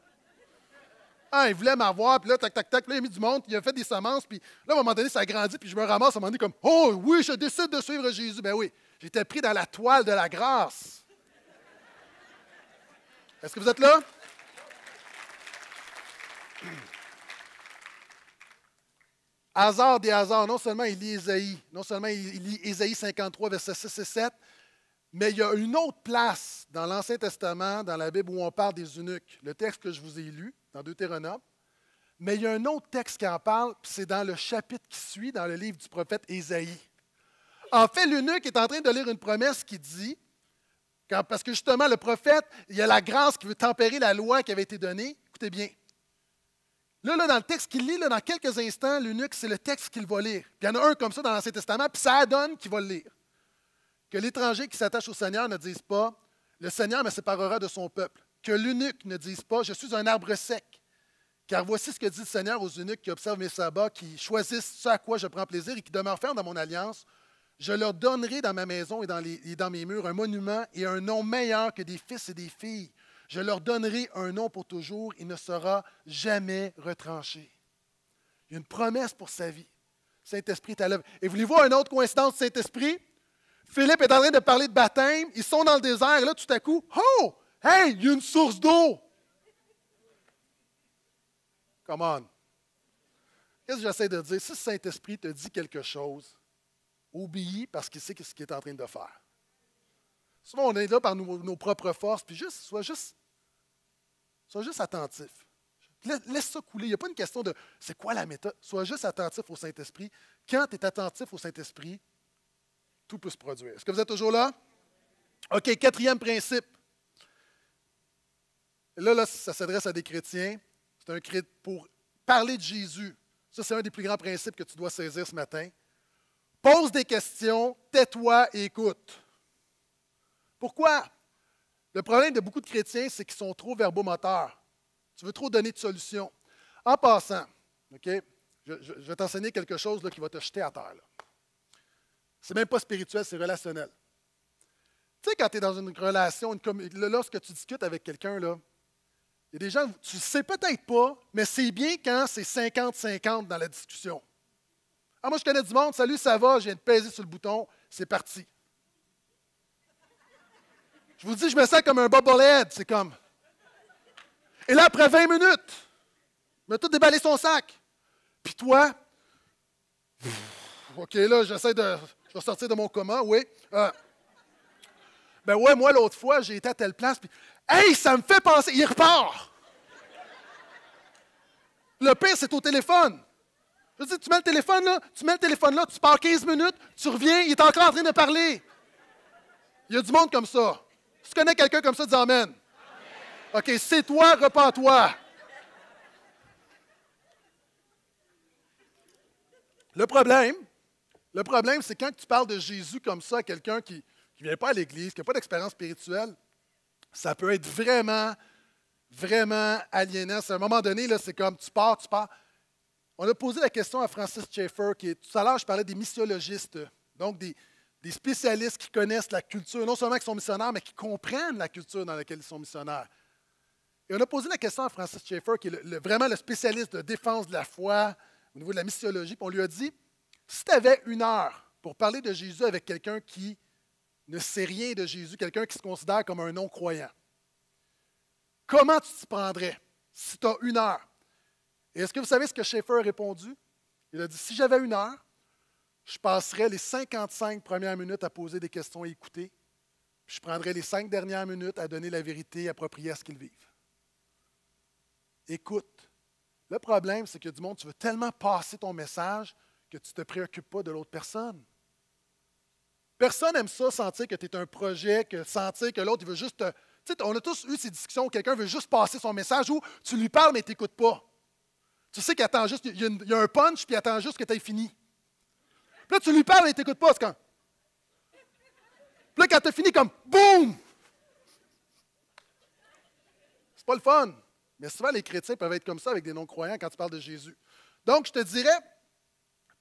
Ah, il voulait m'avoir, puis là, tac, tac, tac, là, il a mis du monde, il a fait des semences, puis là, à un moment donné, ça a grandi, puis je me ramasse à un moment comme Oh, oui, je décide de suivre Jésus. Ben oui, j'étais pris dans la toile de la grâce. Est-ce que vous êtes là? Hasard des hasards, non seulement il lit Ésaïe, non seulement il lit Ésaïe 53, verset 6 et 7, mais il y a une autre place dans l'Ancien Testament, dans la Bible, où on parle des eunuques. Le texte que je vous ai lu, dans Deutéronome. Mais il y a un autre texte qui en parle, c'est dans le chapitre qui suit, dans le livre du prophète Ésaïe. En fait, l'eunuque est en train de lire une promesse qui dit, parce que justement, le prophète, il y a la grâce qui veut tempérer la loi qui avait été donnée. Écoutez bien. Là, dans le texte qu'il lit, là, dans quelques instants, l'eunuque, c'est le texte qu'il va lire. il y en a un comme ça dans l'Ancien Testament, puis ça donne qu'il va le lire. Que l'étranger qui s'attache au Seigneur ne dise pas, le Seigneur me séparera de son peuple que l'unique ne dise pas Je suis un arbre sec. Car voici ce que dit le Seigneur aux eunuques qui observent mes sabbats, qui choisissent ce à quoi je prends plaisir et qui demeurent fermes dans mon alliance. Je leur donnerai dans ma maison et dans, mes murs un monument et un nom meilleur que des fils et des filles. Je leur donnerai un nom pour toujours, il ne sera jamais retranché. Il y a une promesse pour sa vie. Saint-Esprit est à l'œuvre. Et voulez-vous une autre coïncidence, Saint-Esprit? Philippe est en train de parler de baptême, ils sont dans le désert, et là, tout à coup, oh! Hey, il y a une source d'eau. Come on. Qu'est-ce que j'essaie de dire? Si le Saint-Esprit te dit quelque chose, obéis parce qu'il sait ce qu'il est en train de faire. Souvent, on est là par nos, propres forces, puis juste, sois juste, sois juste attentif. Laisse ça couler. Il n'y a pas une question de c'est quoi la méthode. Sois juste attentif au Saint-Esprit. Quand tu es attentif au Saint-Esprit, tout peut se produire. Est-ce que vous êtes toujours là? OK, quatrième principe. Et là, ça s'adresse à des chrétiens. C'est un cri pour parler de Jésus. Ça, c'est un des plus grands principes que tu dois saisir ce matin. Pose des questions, tais-toi et écoute. Pourquoi? Le problème de beaucoup de chrétiens, c'est qu'ils sont trop verbomoteurs. Tu veux trop donner de solutions. En passant, OK, je, vais t'enseigner quelque chose qui va te jeter à terre. Ce n'est même pas spirituel, c'est relationnel. Tu sais, quand tu es dans une relation, lorsque tu discutes avec quelqu'un, il y a des gens, tu ne sais peut-être pas, mais c'est bien quand c'est 50-50 dans la discussion. Ah, moi, je connais du monde, salut, ça va, je viens de peser sur le bouton, c'est parti. Je vous dis, je me sens comme un bobblehead, c'est comme. Et là, après 20 minutes, il m'a tout déballé son sac. Puis toi, OK, là, j'essaie de. Je sortir de mon coma, oui. Euh, ben ouais, moi, l'autre fois, j'ai été à telle place, puis Hey, ça me fait penser. Il repart. Le pire, c'est au téléphone. Je veux tu mets le téléphone là, tu mets le téléphone là, tu pars 15 minutes, tu reviens, il est encore en train de parler. Il y a du monde comme ça. tu connais quelqu'un comme ça, dis Amen. OK, c'est toi, repends-toi. Le problème, le problème, c'est quand tu parles de Jésus comme ça à quelqu'un qui ne vient pas à l'Église, qui n'a pas d'expérience spirituelle, ça peut être vraiment, vraiment aliénant. à un moment donné, là, c'est comme tu pars, tu pars. On a posé la question à Francis Schaeffer, qui est, tout à l'heure, je parlais des missiologistes, donc des, spécialistes qui connaissent la culture, non seulement qui sont missionnaires, mais qui comprennent la culture dans laquelle ils sont missionnaires. Et on a posé la question à Francis Schaeffer, qui est vraiment le spécialiste de défense de la foi au niveau de la missiologie, puis on lui a dit si tu avais une heure pour parler de Jésus avec quelqu'un qui ne sait rien de Jésus, quelqu'un qui se considère comme un non-croyant, comment tu t'y prendrais si tu as une heure? Et est-ce que vous savez ce que Schaeffer a répondu? Il a dit, si j'avais une heure, je passerais les 55 premières minutes à poser des questions et écouter, puis je prendrais les cinq dernières minutes à donner la vérité appropriée à ce qu'ils vivent. Écoute. Le problème, c'est que du monde, tu veux tellement passer ton message que tu ne te préoccupes pas de l'autre personne. Personne n'aime ça, sentir que tu es un projet, que sentir que l'autre, veut juste Tu sais, on a tous eu ces discussions où quelqu'un veut juste passer son message ou tu lui parles mais tu n'écoutes pas. Tu sais qu'il attend juste, il y, a un punch puis il attend juste que tu aies fini. Puis là, tu lui parles mais tu n'écoutes pas. quand. Puis là, quand tu as fini, comme boum! C'est pas le fun. Mais souvent, les chrétiens peuvent être comme ça avec des non-croyants quand tu parles de Jésus. Donc, je te dirais,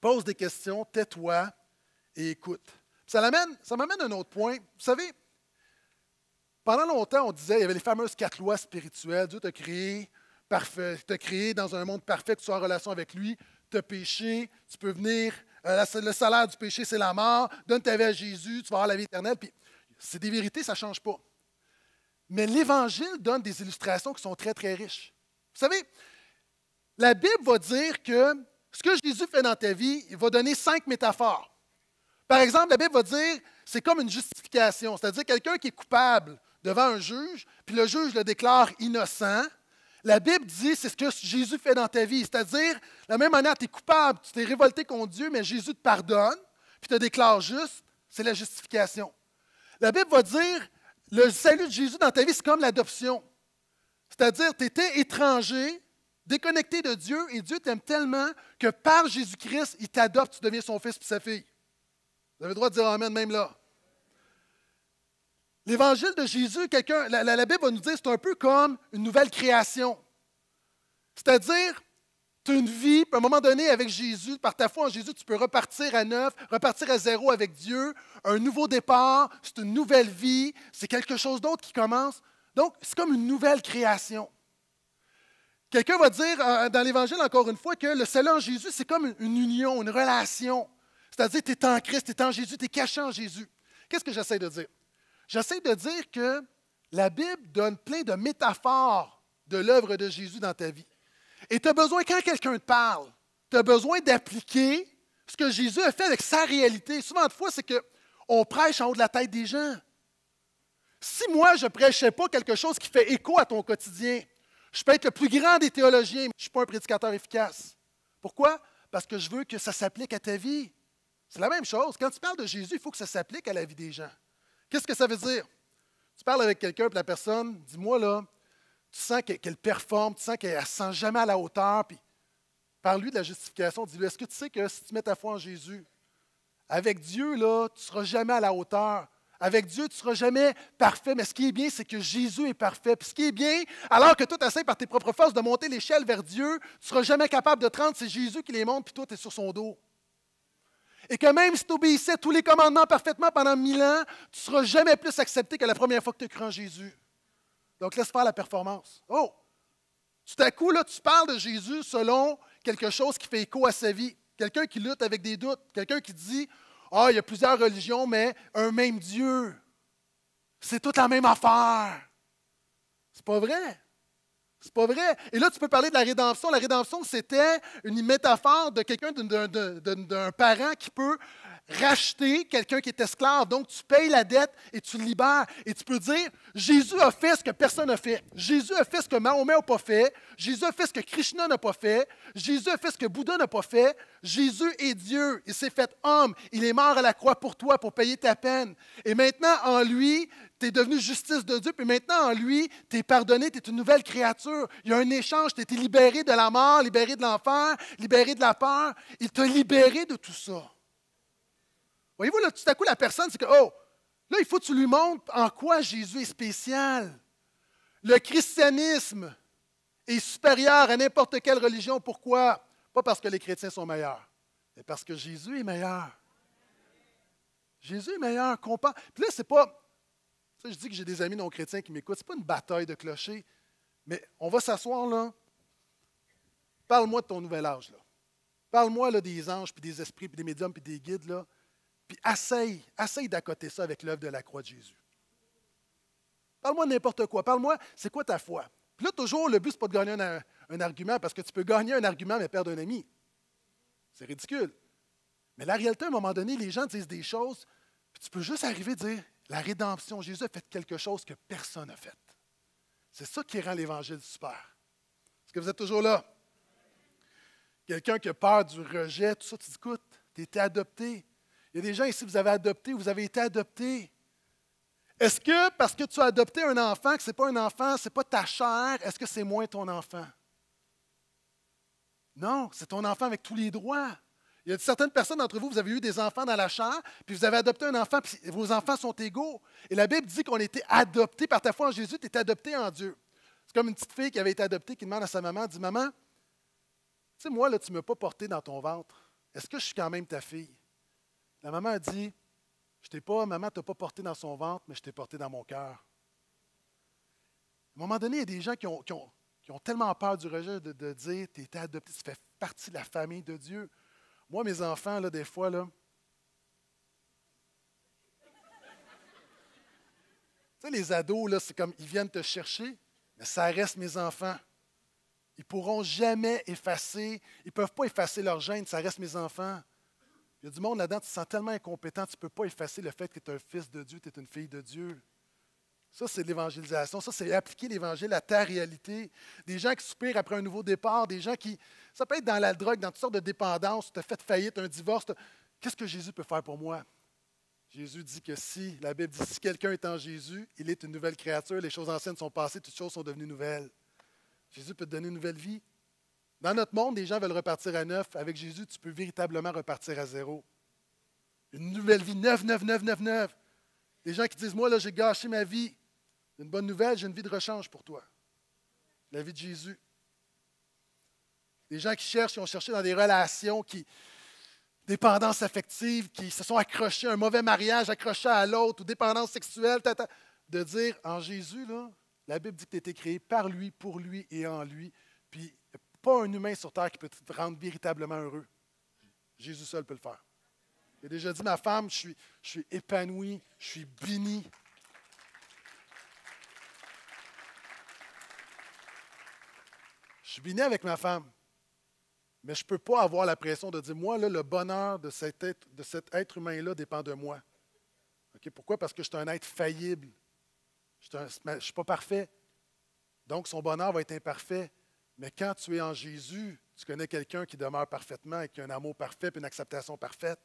pose des questions, tais-toi et écoute. Ça m'amène à un autre point. Vous savez, pendant longtemps, on disait, il y avait les fameuses quatre lois spirituelles. Dieu t'a créé parfait, t'a créé dans un monde parfait, que tu sois en relation avec lui. Tu as péché, tu peux venir. Euh, le salaire du péché, c'est la mort. Donne ta vie à Jésus, tu vas avoir la vie éternelle. c'est des vérités, ça ne change pas. Mais l'Évangile donne des illustrations qui sont très, très riches. Vous savez, la Bible va dire que ce que Jésus fait dans ta vie, il va donner cinq métaphores. Par exemple, la Bible va dire, c'est comme une justification, c'est-à-dire quelqu'un qui est coupable devant un juge, puis le juge le déclare innocent. La Bible dit, c'est ce que Jésus fait dans ta vie, c'est-à-dire, la même manière, tu es coupable, tu t'es révolté contre Dieu, mais Jésus te pardonne, puis te déclare juste, c'est la justification. La Bible va dire, le salut de Jésus dans ta vie, c'est comme l'adoption. C'est-à-dire, tu étais étranger, déconnecté de Dieu, et Dieu t'aime tellement que par Jésus-Christ, il t'adopte, tu deviens son fils et sa fille. Vous avez le droit de dire Amen même là. L'évangile de Jésus, quelqu'un, la, Bible va nous dire, c'est un peu comme une nouvelle création. C'est-à-dire, tu as une vie, à un moment donné, avec Jésus, par ta foi en Jésus, tu peux repartir à neuf, repartir à zéro avec Dieu, un nouveau départ, c'est une nouvelle vie, c'est quelque chose d'autre qui commence. Donc, c'est comme une nouvelle création. Quelqu'un va dire euh, dans l'Évangile encore une fois que le salut en Jésus, c'est comme une union, une relation. C'est-à-dire, tu es en Christ, tu es en Jésus, tu es caché en Jésus. Qu'est-ce que j'essaie de dire? J'essaie de dire que la Bible donne plein de métaphores de l'œuvre de Jésus dans ta vie. Et tu as besoin, quand quelqu'un te parle, tu as besoin d'appliquer ce que Jésus a fait avec sa réalité. Souvent de fois, c'est qu'on prêche en haut de la tête des gens. Si moi, je ne prêchais pas quelque chose qui fait écho à ton quotidien, je peux être le plus grand des théologiens, mais je ne suis pas un prédicateur efficace. Pourquoi? Parce que je veux que ça s'applique à ta vie. C'est la même chose. Quand tu parles de Jésus, il faut que ça s'applique à la vie des gens. Qu'est-ce que ça veut dire? Tu parles avec quelqu'un, puis la personne, dis-moi là, tu sens qu'elle performe, tu sens qu'elle ne se sent jamais à la hauteur, puis parle-lui de la justification, dis-lui, est-ce que tu sais que si tu mets ta foi en Jésus, avec Dieu, là, tu ne seras jamais à la hauteur. Avec Dieu, tu ne seras jamais parfait. Mais ce qui est bien, c'est que Jésus est parfait. ce qui est bien, alors que toi, tu essaies par tes propres forces de monter l'échelle vers Dieu, tu ne seras jamais capable de te rendre. C'est Jésus qui les monte, puis toi, tu es sur son dos. Et que même si tu obéissais tous les commandements parfaitement pendant mille ans, tu ne seras jamais plus accepté que la première fois que tu as Jésus. Donc laisse faire la performance. Oh! Tout à coup, là, tu parles de Jésus selon quelque chose qui fait écho à sa vie. Quelqu'un qui lutte avec des doutes. Quelqu'un qui dit Ah, il y a plusieurs religions, mais un même Dieu. C'est toute la même affaire. C'est pas vrai. C'est pas vrai. Et là, tu peux parler de la rédemption. La rédemption, c'était une métaphore de quelqu'un, d'un parent qui peut racheter quelqu'un qui est esclave. Donc, tu payes la dette et tu le libères. Et tu peux dire, Jésus a fait ce que personne n'a fait. Jésus a fait ce que Mahomet n'a pas fait. Jésus a fait ce que Krishna n'a pas fait. Jésus a fait ce que Bouddha n'a pas fait. Jésus est Dieu. Il s'est fait homme. Il est mort à la croix pour toi, pour payer ta peine. Et maintenant, en lui, tu es devenu justice de Dieu. Puis maintenant, en lui, tu es pardonné. Tu es une nouvelle créature. Il y a un échange. Tu as libéré de la mort, libéré de l'enfer, libéré de la peur. Il t'a libéré de tout ça. Voyez-vous, là, tout à coup, la personne, c'est que, oh, là, il faut que tu lui montres en quoi Jésus est spécial. Le christianisme est supérieur à n'importe quelle religion. Pourquoi? Pas parce que les chrétiens sont meilleurs, mais parce que Jésus est meilleur. Jésus est meilleur, Puis là, c'est pas. je dis que j'ai des amis non chrétiens qui m'écoutent. C'est pas une bataille de clochers. Mais on va s'asseoir là. Parle-moi de ton nouvel âge là. Parle-moi là, des anges, puis des esprits, puis des médiums, puis des guides là. Puis essaye, essaye d'accoter ça avec l'œuvre de la croix de Jésus. Parle-moi n'importe quoi. Parle-moi, c'est quoi ta foi? Puis là, toujours, le but, c'est pas de gagner un, argument, parce que tu peux gagner un argument, mais perdre un ami. C'est ridicule. Mais la réalité, à un moment donné, les gens disent des choses, tu peux juste arriver à dire la rédemption, Jésus a fait quelque chose que personne n'a fait. C'est ça qui rend l'Évangile super. Est-ce que vous êtes toujours là? Quelqu'un qui a peur du rejet, tout ça, tu dis écoute, tu été adopté, il y a des gens ici, vous avez adopté, vous avez été adopté. Est-ce que parce que tu as adopté un enfant, que ce n'est pas un enfant, ce n'est pas ta chair, est-ce que c'est moins ton enfant? Non, c'est ton enfant avec tous les droits. Il y a certaines personnes d'entre vous, vous avez eu des enfants dans la chair, puis vous avez adopté un enfant, puis vos enfants sont égaux. Et la Bible dit qu'on était adopté par ta foi en Jésus, tu es adopté en Dieu. C'est comme une petite fille qui avait été adoptée qui demande à sa maman, dit Maman, tu moi, là, tu ne m'as pas porté dans ton ventre. Est-ce que je suis quand même ta fille? La maman a dit, je t'ai pas, maman t'a pas porté dans son ventre, mais je t'ai porté dans mon cœur. À un moment donné, il y a des gens qui ont, tellement peur du rejet de, dire, tu es adopté, tu fais partie de la famille de Dieu. Moi, mes enfants, là, des fois, là, Tu sais, les ados, là, c'est comme ils viennent te chercher, mais ça reste mes enfants. Ils ne pourront jamais effacer, ils ne peuvent pas effacer leur gêne, ça reste mes enfants. Il y a du monde là-dedans, tu te sens tellement incompétent, tu ne peux pas effacer le fait que tu es un fils de Dieu, tu es une fille de Dieu. Ça, c'est l'évangélisation. Ça, c'est appliquer l'évangile à ta réalité. Des gens qui soupirent après un nouveau départ, des gens qui. Ça peut être dans la drogue, dans toutes sortes de dépendances, tu as fait faillite, un divorce. Qu'est-ce que Jésus peut faire pour moi? Jésus dit que si, la Bible dit, si quelqu'un est en Jésus, il est une nouvelle créature, les choses anciennes sont passées, toutes choses sont devenues nouvelles. Jésus peut te donner une nouvelle vie, dans notre monde, les gens veulent repartir à neuf. Avec Jésus, tu peux véritablement repartir à zéro. Une nouvelle vie, neuf, neuf, neuf, neuf, neuf. Des gens qui disent, moi, là, j'ai gâché ma vie. Une bonne nouvelle, j'ai une vie de rechange pour toi. La vie de Jésus. Les gens qui cherchent, qui ont cherché dans des relations qui, dépendance affective, qui se sont accrochés à un mauvais mariage, accrochés à l'autre, ou dépendance sexuelle, de dire en Jésus, là, la Bible dit que tu été créé par lui, pour lui et en lui. Puis pas un humain sur terre qui peut te rendre véritablement heureux. Jésus seul peut le faire. J'ai déjà dit, ma femme, je suis, je épanoui, je suis béni. Je suis béni avec ma femme, mais je ne peux pas avoir la pression de dire, moi, le bonheur de cet être, humain-là dépend de moi. pourquoi? Parce que je suis un être faillible. Je ne suis pas parfait. Donc, son bonheur va être imparfait. Mais quand tu es en Jésus, tu connais quelqu'un qui demeure parfaitement et qui a un amour parfait et une acceptation parfaite.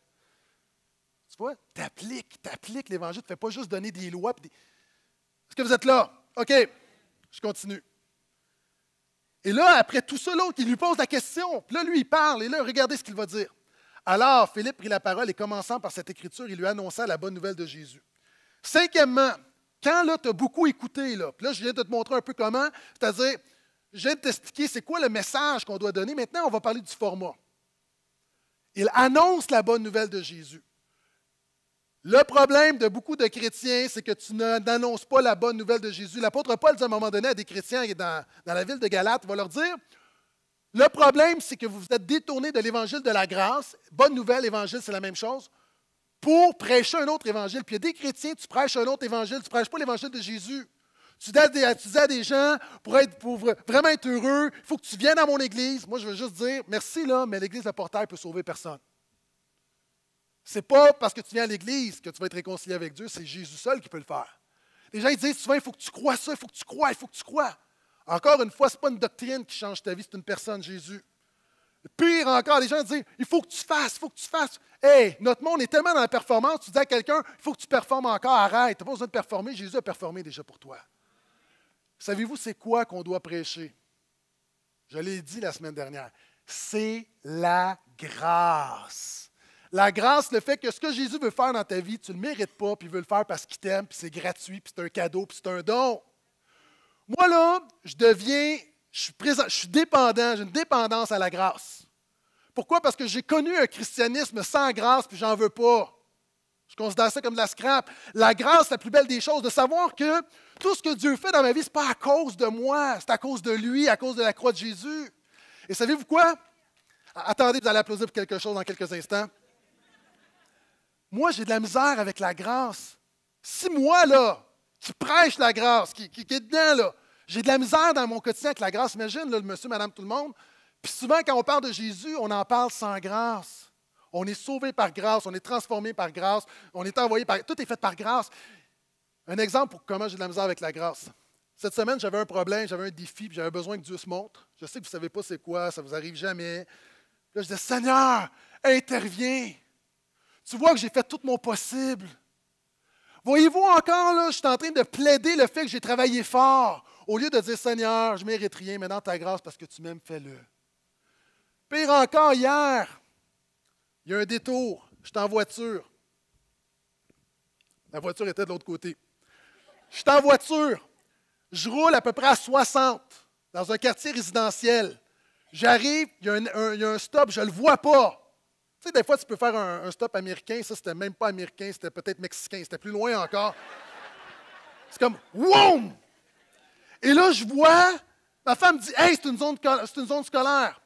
Tu vois, t'appliques, t'appliques l'Évangile. Tu ne fais pas juste donner des lois. Est-ce que vous êtes là? OK, je continue. Et là, après tout ça, l'autre, il lui pose la question. Puis là, lui, il parle. Et là, regardez ce qu'il va dire. Alors, Philippe prit la parole et commençant par cette écriture, il lui annonça la bonne nouvelle de Jésus. Cinquièmement, quand là, tu as beaucoup écouté, puis là, je viens de te montrer un peu comment, c'est-à-dire, je J'ai t'expliquer c'est quoi le message qu'on doit donner. Maintenant, on va parler du format. Il annonce la bonne nouvelle de Jésus. Le problème de beaucoup de chrétiens, c'est que tu n'annonces pas la bonne nouvelle de Jésus. L'apôtre Paul dit à un moment donné à des chrétiens dans, dans la ville de Galate, il va leur dire, le problème, c'est que vous vous êtes détourné de l'évangile de la grâce. Bonne nouvelle, évangile, c'est la même chose. Pour prêcher un autre évangile. Puis il y a des chrétiens, tu prêches un autre évangile, tu ne prêches pas l'évangile de Jésus. Tu dis à, des gens, pour, être, vraiment être heureux, il faut que tu viennes à mon église. Moi, je veux juste dire, merci là, mais l'église à Portail peut sauver personne. Ce n'est pas parce que tu viens à l'église que tu vas être réconcilié avec Dieu, c'est Jésus seul qui peut le faire. Les gens disent souvent, il faut que tu crois ça, il faut que tu crois, il faut que tu crois. Encore une fois, ce n'est pas une doctrine qui change ta vie, c'est une personne, Jésus. Pire encore, les gens disent il faut que tu fasses, il faut que tu fasses. Hey, notre monde est tellement dans la performance, tu dis à quelqu'un il faut que tu performes encore, arrête, tu n'as pas besoin de performer, Jésus a performé déjà pour toi. Savez-vous c'est quoi qu'on doit prêcher? Je l'ai dit la semaine dernière. C'est la grâce. La grâce, le fait que ce que Jésus veut faire dans ta vie, tu ne le mérites pas, puis il veut le faire parce qu'il t'aime, puis c'est gratuit, puis c'est un cadeau, puis c'est un don. Moi, là, je deviens, je suis, présent, je suis dépendant, j'ai une dépendance à la grâce. Pourquoi? Parce que j'ai connu un christianisme sans grâce, puis j'en veux pas. Je considère ça comme de la scrap. La grâce, la plus belle des choses, de savoir que tout ce que Dieu fait dans ma vie, ce n'est pas à cause de moi, c'est à cause de lui, à cause de la croix de Jésus. Et savez-vous quoi? Attendez, vous allez applaudir pour quelque chose dans quelques instants. Moi, j'ai de la misère avec la grâce. Si moi, là, tu prêches la grâce, qui, qui est dedans, là, j'ai de la misère dans mon quotidien avec la grâce. Imagine, là, le monsieur, madame, tout le monde. Puis souvent, quand on parle de Jésus, on en parle sans grâce. On est sauvé par grâce, on est transformé par grâce, on est envoyé par... Tout est fait par grâce. Un exemple pour comment j'ai de la misère avec la grâce. Cette semaine, j'avais un problème, j'avais un défi, puis j'avais besoin que Dieu se montre. Je sais que vous ne savez pas c'est quoi, ça ne vous arrive jamais. là, je dis Seigneur, interviens. Tu vois que j'ai fait tout mon possible. Voyez-vous encore, là, je suis en train de plaider le fait que j'ai travaillé fort. Au lieu de dire, Seigneur, je mérite rien, Maintenant, ta grâce, parce que tu m'aimes, fais-le. Pire encore, hier, il y a un détour. J'étais en voiture. La voiture était de l'autre côté. Je suis en voiture. Je roule à peu près à 60 dans un quartier résidentiel. J'arrive, il y, a un stop, je ne le vois pas. Tu sais, des fois, tu peux faire un, stop américain. Ça, c'était même pas américain, c'était peut-être mexicain, c'était plus loin encore. C'est comme Woum! Et là, je vois, ma femme dit Hey, c'est une zone, scolaire. Je suis scolaire.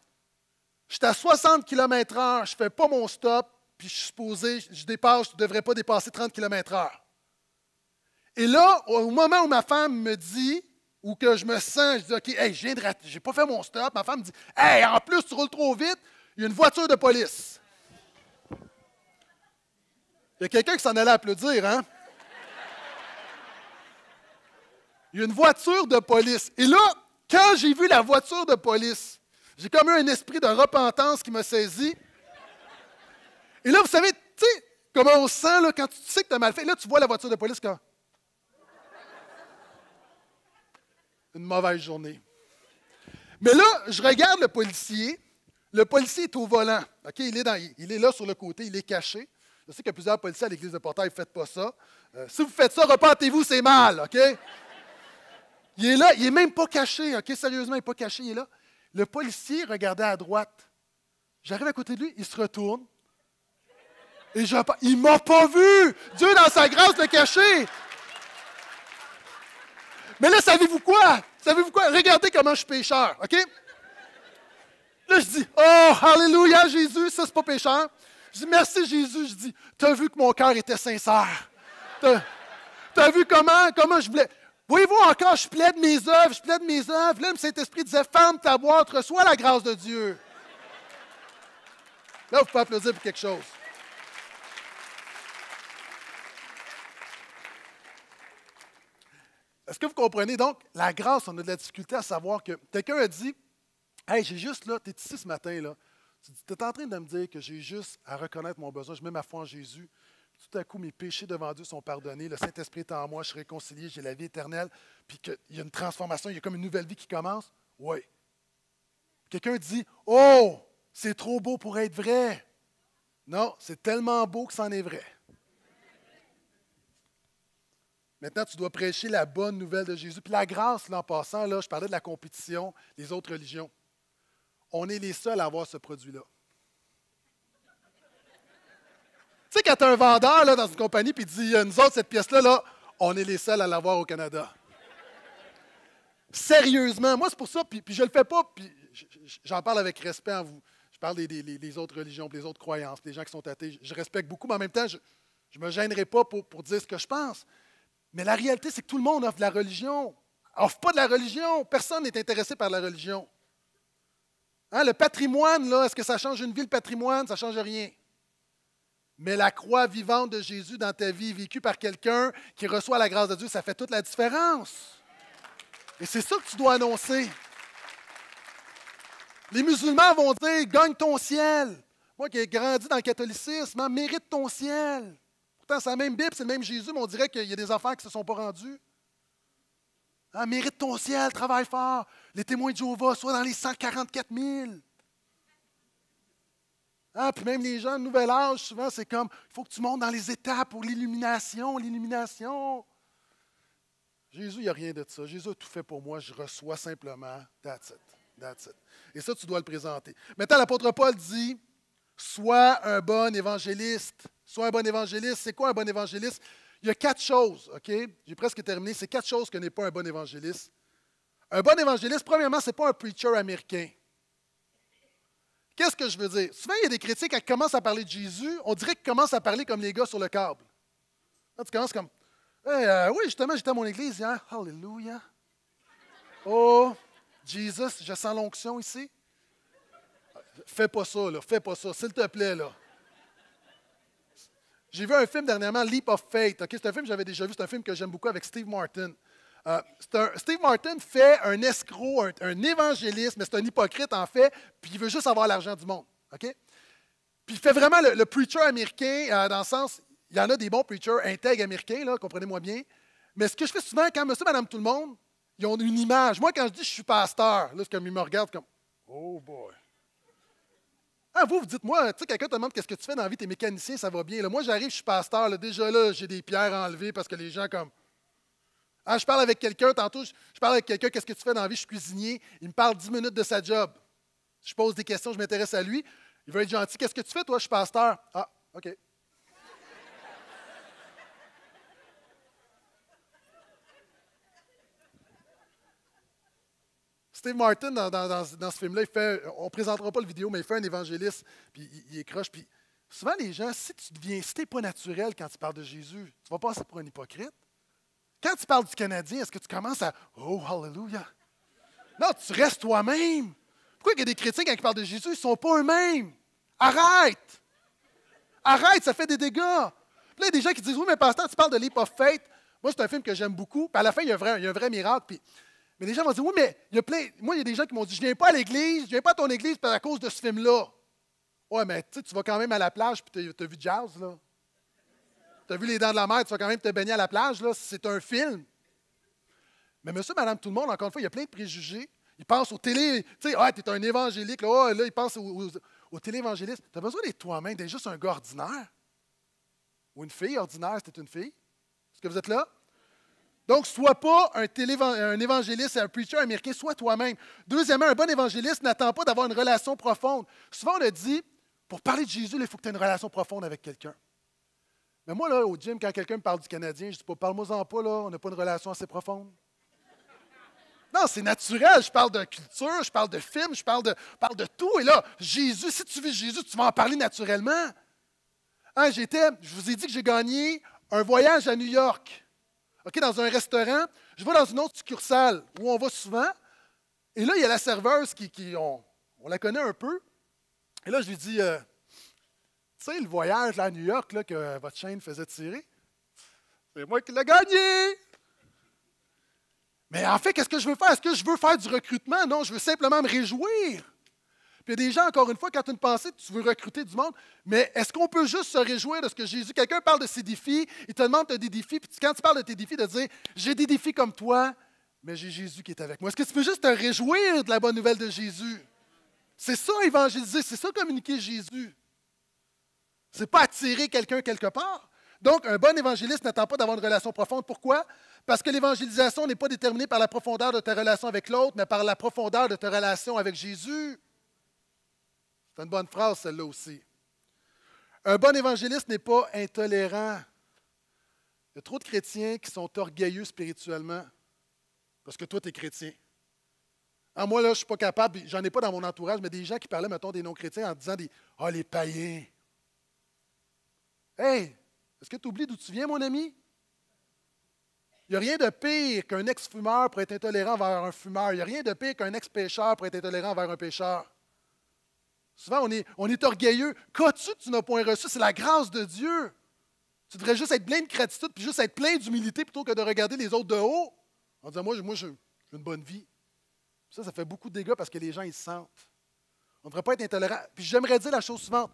à 60 km/h, je ne fais pas mon stop, puis je suis supposé, je dépasse, je ne devrais pas dépasser 30 km/h. Et là, au moment où ma femme me dit, ou que je me sens, je dis, OK, hey, j'ai pas fait mon stop, ma femme me dit, hey, en plus, tu roules trop vite, il y a une voiture de police. Il y a quelqu'un qui s'en allait applaudir, hein? Il y a une voiture de police. Et là, quand j'ai vu la voiture de police, j'ai comme eu un esprit de repentance qui me saisit. Et là, vous savez, tu sais, comment on sent là, quand tu sais que tu as mal fait. là, tu vois la voiture de police quand. une mauvaise journée. Mais là, je regarde le policier. Le policier est au volant. Il, est il, est là sur le côté, il est caché. Je sais qu'il y a plusieurs policiers à l'église de Portail, ne faites pas ça. Euh, si vous faites ça, repentez-vous, c'est mal. OK? Il est là, il n'est même pas caché. OK? Sérieusement, il n'est pas caché, il est là. Le policier regardait à droite. J'arrive à côté de lui, il se retourne. Et je, il m'a pas vu. Dieu, dans sa grâce, le caché. Mais là, savez-vous quoi? Savez-vous quoi? Regardez comment je suis pécheur, OK? Là, je dis, oh, Alléluia, Jésus, ça, c'est pas pécheur. Je dis, merci, Jésus. Je dis, t'as vu que mon cœur était sincère. T'as vu comment, comment je voulais. Voyez-vous encore, je plaide mes œuvres, je plaide mes œuvres. Là, le Saint-Esprit disait, ferme ta boîte, reçois la grâce de Dieu. Là, vous pouvez applaudir pour quelque chose. Est-ce que vous comprenez? Donc, la grâce, on a de la difficulté à savoir que quelqu'un a dit Hey, j'ai juste là, tu es ici ce matin, là. Tu es en train de me dire que j'ai juste à reconnaître mon besoin, je mets ma foi en Jésus. Tout à coup, mes péchés devant Dieu sont pardonnés. Le Saint-Esprit est en moi, je suis réconcilié, j'ai la vie éternelle. Puis qu'il y a une transformation, il y a comme une nouvelle vie qui commence. Oui. Quelqu'un dit Oh, c'est trop beau pour être vrai. Non, c'est tellement beau que c'en est vrai. Maintenant, tu dois prêcher la bonne nouvelle de Jésus. Puis la grâce, l'en passant, là, je parlais de la compétition, les autres religions. On est les seuls à avoir ce produit-là. Tu sais, quand tu as un vendeur là, dans une compagnie puis dit Nous autres, cette pièce-là, on est les seuls à l'avoir au Canada. Sérieusement, moi, c'est pour ça, puis, je ne le fais pas, puis j'en parle avec respect à vous. Je parle des, autres religions, des autres croyances, des gens qui sont athées. Je respecte beaucoup, mais en même temps, je ne me gênerai pas pour dire ce que je pense. Mais la réalité, c'est que tout le monde offre de la religion. Offre pas de la religion. Personne n'est intéressé par la religion. Hein, le patrimoine, là, est-ce que ça change une vie, le patrimoine? Ça ne change rien. Mais la croix vivante de Jésus dans ta vie, vécue par quelqu'un qui reçoit la grâce de Dieu, ça fait toute la différence. Et c'est ça que tu dois annoncer. Les musulmans vont dire Gagne ton ciel. Moi qui ai grandi dans le catholicisme, hein, mérite ton ciel. Pourtant, c'est la même Bible, c'est le même Jésus, mais on dirait qu'il y a des affaires qui ne se sont pas rendues. Hein, mérite ton ciel, travaille fort. Les témoins de Jéhovah, soient dans les 144 000. Hein, puis même les gens de nouvel âge, souvent, c'est comme, il faut que tu montes dans les étapes pour l'illumination, l'illumination. Jésus, il n'y a rien de ça. Jésus a tout fait pour moi. Je reçois simplement. That's it. That's it. Et ça, tu dois le présenter. Maintenant, l'apôtre Paul dit, Sois un bon évangéliste. Sois un bon évangéliste. C'est quoi un bon évangéliste? Il y a quatre choses, OK? J'ai presque terminé. C'est quatre choses que n'est pas un bon évangéliste. Un bon évangéliste, premièrement, ce n'est pas un preacher américain. Qu'est-ce que je veux dire? Souvent, il y a des critiques qui commencent à parler de Jésus, on dirait qu'ils commencent à parler comme les gars sur le câble. tu commences comme euh, Oui, justement, j'étais à mon église hier. Hallelujah. Oh, Jesus, je sens l'onction ici. Fais pas ça, là. Fais pas ça, s'il te plaît, là. J'ai vu un film dernièrement, Leap of Faith. C'est un film que j'avais déjà vu. C'est un film que j'aime beaucoup avec Steve Martin. Euh, Steve Martin fait un escroc, un, évangéliste, mais c'est un hypocrite en fait, puis il veut juste avoir l'argent du monde. Puis il fait vraiment le, preacher américain, euh, dans le sens, il y en a des bons preachers intègres américains, comprenez-moi bien. Mais ce que je fais souvent, quand monsieur, madame, tout le monde, ils ont une image. Moi, quand je dis je suis pasteur, là, ce me regardent comme Oh boy. Ah, vous, vous dites-moi, tu sais, quelqu'un te demande qu'est-ce que tu fais dans la vie, t'es mécanicien, ça va bien. moi, j'arrive, je suis pasteur, déjà là, j'ai des pierres enlevées parce que les gens, comme. Ah, je parle avec quelqu'un, tantôt, je, parle avec quelqu'un, qu'est-ce que tu fais dans la vie, je suis cuisinier, il me parle dix minutes de sa job. Je pose des questions, je m'intéresse à lui. Il veut être gentil, qu'est-ce que tu fais, toi, je suis pasteur? Ah, OK. Steve Martin, dans, ce film-là, il fait, on ne présentera pas le vidéo, mais il fait un évangéliste, puis il, écroche. Puis souvent, les gens, si tu deviens, si tu pas naturel quand tu parles de Jésus, tu vas passer pour un hypocrite. Quand tu parles du Canadien, est-ce que tu commences à Oh, hallelujah? Non, tu restes toi-même. Pourquoi il y a des chrétiens, quand ils parlent de Jésus, ils ne sont pas eux-mêmes? Arrête! Arrête, ça fait des dégâts. là, il y a des gens qui disent Oui, mais pasteur, tu parles de l'hypophète. Moi, c'est un film que j'aime beaucoup. Puis à la fin, il y a il y a un vrai miracle. Puis mais les gens vont dire, oui, mais il y a plein. Moi, il y a des gens qui m'ont dit, je ne viens pas à l'église, je ne viens pas à ton église à cause de ce film-là. Ouais, mais tu vas quand même à la plage, puis tu as vu Jazz, là. Tu as vu Les Dents de la Mer, tu vas quand même te baigner à la plage, là. C'est un film. Mais monsieur, madame, tout le monde, encore une fois, il y a plein de préjugés. Ils pensent au télé. Tu sais, ah, es un évangélique, là. Oh, là, ils pensent au télé aux Tu as besoin d'être toi-même, d'être juste un gars ordinaire. Ou une fille ordinaire, c'était une fille. Est-ce que vous êtes là? Donc, sois pas un, un évangéliste, un preacher américain, sois toi-même. Deuxièmement, un bon évangéliste n'attend pas d'avoir une relation profonde. Souvent, on a dit, pour parler de Jésus, il faut que tu aies une relation profonde avec quelqu'un. Mais moi, là, au gym, quand quelqu'un me parle du Canadien, je dis pas, parle-moi-en pas, là, on n'a pas une relation assez profonde. Non, c'est naturel. Je parle de culture, je parle de films, je parle de, parle de tout. Et là, Jésus, si tu vis Jésus, tu vas en parler naturellement. Hein, j'étais, je vous ai dit que j'ai gagné un voyage à New York. OK, dans un restaurant, je vais dans une autre succursale où on va souvent. Et là, il y a la serveuse qui, on, la connaît un peu. Et là, je lui dis, euh, tu sais, le voyage à New York que votre chaîne faisait tirer, c'est moi qui l'ai gagné. Mais en fait, qu'est-ce que je veux faire? Est-ce que je veux faire du recrutement? Non, je veux simplement me réjouir puis il y a des gens, encore une fois, quand tu as une pensée, tu veux recruter du monde, mais est-ce qu'on peut juste se réjouir de ce que Jésus, quelqu'un parle de ses défis, il te demande as des défis, puis quand tu parles de tes défis, de dire, j'ai des défis comme toi, mais j'ai Jésus qui est avec moi. Est-ce que tu peux juste te réjouir de la bonne nouvelle de Jésus? C'est ça évangéliser, c'est ça communiquer Jésus. C'est pas attirer quelqu'un quelque part. Donc, un bon évangéliste n'attend pas d'avoir une relation profonde. Pourquoi? Parce que l'évangélisation n'est pas déterminée par la profondeur de ta relation avec l'autre, mais par la profondeur de ta relation avec Jésus. C'est une bonne phrase, celle-là aussi. Un bon évangéliste n'est pas intolérant. Il y a trop de chrétiens qui sont orgueilleux spirituellement parce que toi, tu es chrétien. Ah, moi, là, je ne suis pas capable, j'en ai pas dans mon entourage, mais des gens qui parlaient, mettons, des non-chrétiens en disant des Ah, oh, les païens. Hey, est-ce que tu oublies d'où tu viens, mon ami? Il n'y a rien de pire qu'un ex-fumeur pour être intolérant envers un fumeur. Il n'y a rien de pire qu'un ex-pêcheur pour être intolérant envers un pêcheur. Souvent, on est, orgueilleux. Qu'as-tu que tu n'as point reçu? C'est la grâce de Dieu. Tu devrais juste être plein de gratitude, puis juste être plein d'humilité plutôt que de regarder les autres de haut en disant, moi, j'ai une bonne vie. Ça, ça fait beaucoup de dégâts parce que les gens, ils sentent. On ne devrait pas être intolérant. Puis j'aimerais dire la chose suivante.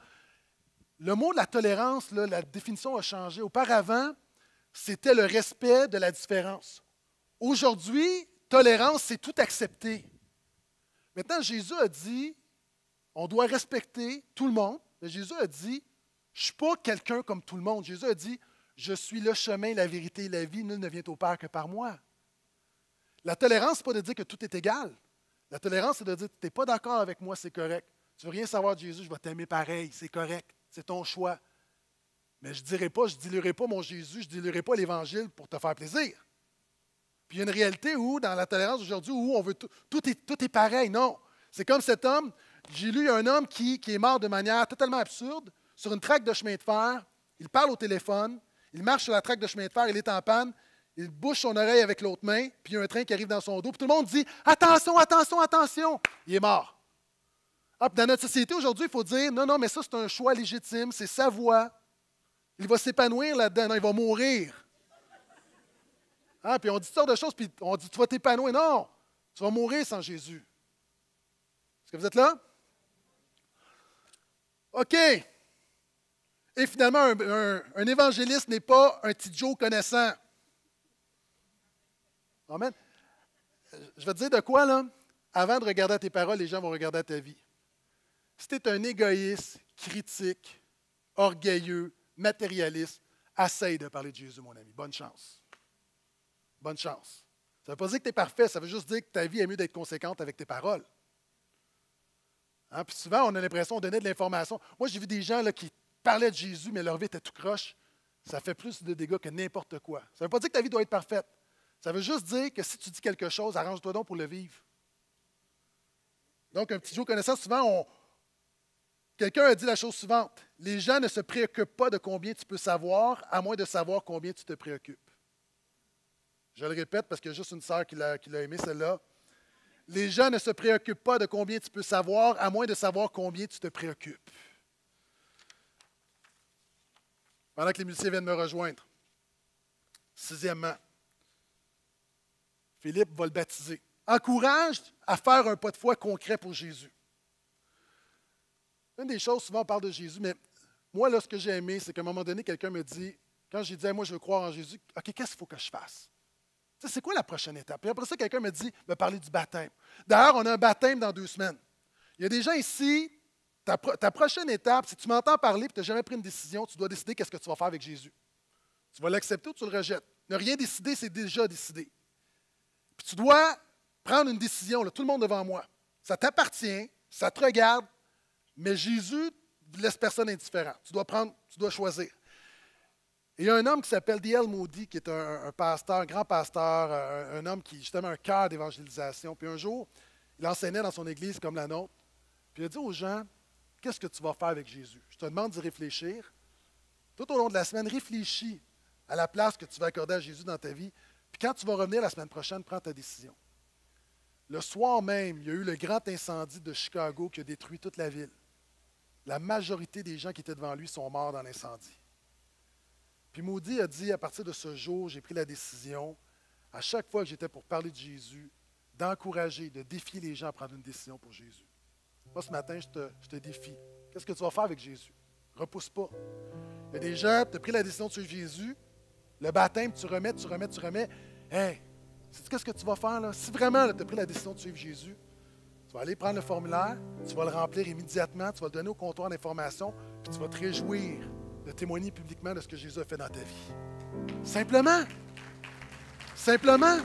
Le mot de la tolérance, la définition a changé. Auparavant, c'était le respect de la différence. Aujourd'hui, tolérance, c'est tout accepter. Maintenant, Jésus a dit, on doit respecter tout le monde. Mais Jésus a dit, je ne suis pas quelqu'un comme tout le monde. Jésus a dit, je suis le chemin, la vérité et la vie. Nul ne vient au Père que par moi. La tolérance, ce pas de dire que tout est égal. La tolérance, c'est de dire, tu n'es pas d'accord avec moi, c'est correct. Tu ne veux rien savoir de Jésus, je vais t'aimer pareil, c'est correct, c'est ton choix. Mais je ne dirai pas, je ne diluerai pas mon Jésus, je ne diluerai pas l'Évangile pour te faire plaisir. Puis il y a une réalité où, dans la tolérance aujourd'hui, où on veut tout, tout est pareil. Non, c'est comme cet homme j'ai lu un homme qui, est mort de manière totalement absurde sur une traque de chemin de fer. Il parle au téléphone, il marche sur la traque de chemin de fer, il est en panne, il bouche son oreille avec l'autre main, puis il y a un train qui arrive dans son dos, puis tout le monde dit Attention, attention, attention Il est mort. dans notre société aujourd'hui, il faut dire Non, non, mais ça, c'est un choix légitime, c'est sa voix. Il va s'épanouir là-dedans, il va mourir. Hein, puis on dit toutes sortes de choses, puis on dit Tu vas t'épanouir. Non, tu vas mourir sans Jésus. Est-ce que vous êtes là? OK. Et finalement, un, évangéliste n'est pas un petit Joe connaissant. Je vais te dire de quoi, là. Avant de regarder à tes paroles, les gens vont regarder à ta vie. Si tu es un égoïste, critique, orgueilleux, matérialiste, essaye de parler de Jésus, mon ami. Bonne chance. Bonne chance. Ça ne veut pas dire que tu es parfait, ça veut juste dire que ta vie est mieux d'être conséquente avec tes paroles. Hein, puis souvent, on a l'impression de donner de l'information. Moi, j'ai vu des gens là, qui parlaient de Jésus, mais leur vie était tout croche. Ça fait plus de dégâts que n'importe quoi. Ça ne veut pas dire que ta vie doit être parfaite. Ça veut juste dire que si tu dis quelque chose, arrange-toi donc pour le vivre. Donc, un petit jour connaissant, souvent, on... quelqu'un a dit la chose suivante. Les gens ne se préoccupent pas de combien tu peux savoir, à moins de savoir combien tu te préoccupes. Je le répète parce qu'il y a juste une sœur qui l'a aimé, celle-là. Les gens ne se préoccupent pas de combien tu peux savoir, à moins de savoir combien tu te préoccupes. Pendant que les musiciens viennent me rejoindre. Sixièmement, Philippe va le baptiser. Encourage à faire un pas de foi concret pour Jésus. Une des choses, souvent on parle de Jésus, mais moi, là, ce que j'ai aimé, c'est qu'à un moment donné, quelqu'un me dit, quand j'ai dit, moi, je veux croire en Jésus, OK, qu'est-ce qu'il faut que je fasse? c'est quoi la prochaine étape? Puis après ça, quelqu'un me dit, va parler du baptême. D'ailleurs, on a un baptême dans deux semaines. Il y a des gens ici, ta, prochaine étape, si tu m'entends parler et tu n'as jamais pris une décision, tu dois décider qu'est-ce que tu vas faire avec Jésus. Tu vas l'accepter ou tu le rejettes. Ne rien décider, c'est déjà décidé. Puis tu dois prendre une décision, tout le monde devant moi. Ça t'appartient, ça te regarde, mais Jésus ne laisse personne indifférent. Tu dois prendre, tu dois choisir il y a un homme qui s'appelle D.L. Moody, qui est un, pasteur, un grand pasteur, euh, un, homme qui justement un cœur d'évangélisation. Puis un jour, il enseignait dans son église comme la nôtre. Puis il a dit aux gens Qu'est-ce que tu vas faire avec Jésus Je te demande d'y réfléchir. Tout au long de la semaine, réfléchis à la place que tu vas accorder à Jésus dans ta vie. Puis quand tu vas revenir la semaine prochaine, prends ta décision. Le soir même, il y a eu le grand incendie de Chicago qui a détruit toute la ville. La majorité des gens qui étaient devant lui sont morts dans l'incendie. Puis Maudit a dit, à partir de ce jour, j'ai pris la décision, à chaque fois que j'étais pour parler de Jésus, d'encourager, de défier les gens à prendre une décision pour Jésus. Moi, ce matin, je te, défie. Qu'est-ce que tu vas faire avec Jésus? Repousse pas. Il y a des gens, tu as pris la décision de suivre Jésus, le baptême, tu remets, tu remets, tu remets. Hé, sais-tu qu'est-ce que tu vas faire là? Si vraiment tu as pris la décision de suivre Jésus, tu vas aller prendre le formulaire, tu vas le remplir immédiatement, tu vas le donner au comptoir d'information, puis tu vas te réjouir de témoigner publiquement de ce que Jésus a fait dans ta vie. Simplement. Simplement.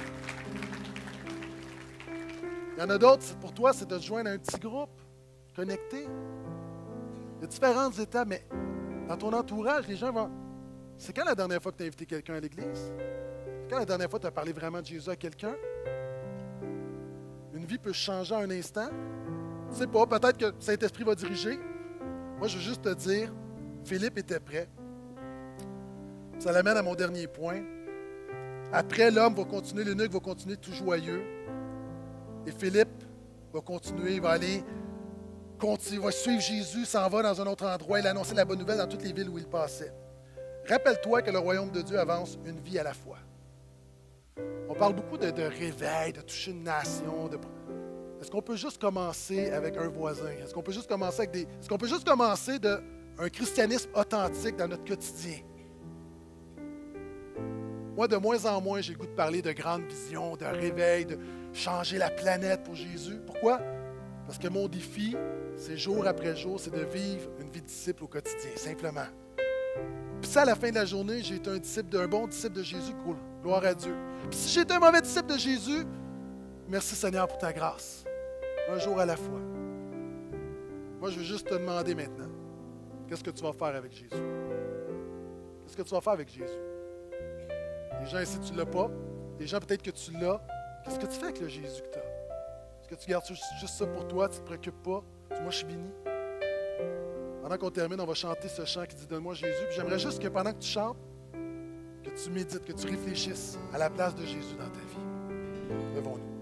Il y en a d'autres, pour toi, c'est de te joindre à un petit groupe, connecté. Il y a différentes étapes, mais dans ton entourage, les gens vont. C'est quand la dernière fois que tu as invité quelqu'un à l'Église? C'est Quand la dernière fois que tu as parlé vraiment de Jésus à quelqu'un? Une vie peut changer en un instant. Tu sais pas, peut-être que Saint-Esprit va diriger. Moi, je veux juste te dire, Philippe était prêt. Ça l'amène à mon dernier point. Après, l'homme va continuer, l'eunuque va continuer tout joyeux. Et Philippe va continuer, il va aller, va suivre Jésus, s'en va dans un autre endroit. Il annoncé la bonne nouvelle dans toutes les villes où il passait. Rappelle-toi que le royaume de Dieu avance une vie à la fois. On parle beaucoup de, réveil, de toucher une nation. Est-ce qu'on peut juste commencer avec un voisin? Est-ce qu'on peut juste commencer avec des. Est-ce qu'on peut juste commencer de un christianisme authentique dans notre quotidien. Moi, de moins en moins, j'ai goût de parler de grandes visions, de réveil, de changer la planète pour Jésus. Pourquoi? Parce que mon défi, c'est jour après jour, c'est de vivre une vie de disciple au quotidien, simplement. Puis ça, à la fin de la journée, j'ai été un disciple d'un bon disciple de Jésus, cool, gloire à Dieu. Puis si j'ai été un mauvais disciple de Jésus, merci Seigneur pour ta grâce. Un jour à la fois. Moi, je veux juste te demander maintenant, Qu'est-ce que tu vas faire avec Jésus? Qu'est-ce que tu vas faire avec Jésus? Les gens si tu ne l'as pas. les gens, peut-être que tu l'as. Qu'est-ce que tu fais avec le Jésus que tu as? Est-ce que tu gardes juste ça pour toi? Tu ne te préoccupes pas? moi je suis béni. Pendant qu'on termine, on va chanter ce chant qui dit Donne-moi Jésus. Puis j'aimerais juste que pendant que tu chantes, que tu médites, que tu réfléchisses à la place de Jésus dans ta vie. Levons-nous.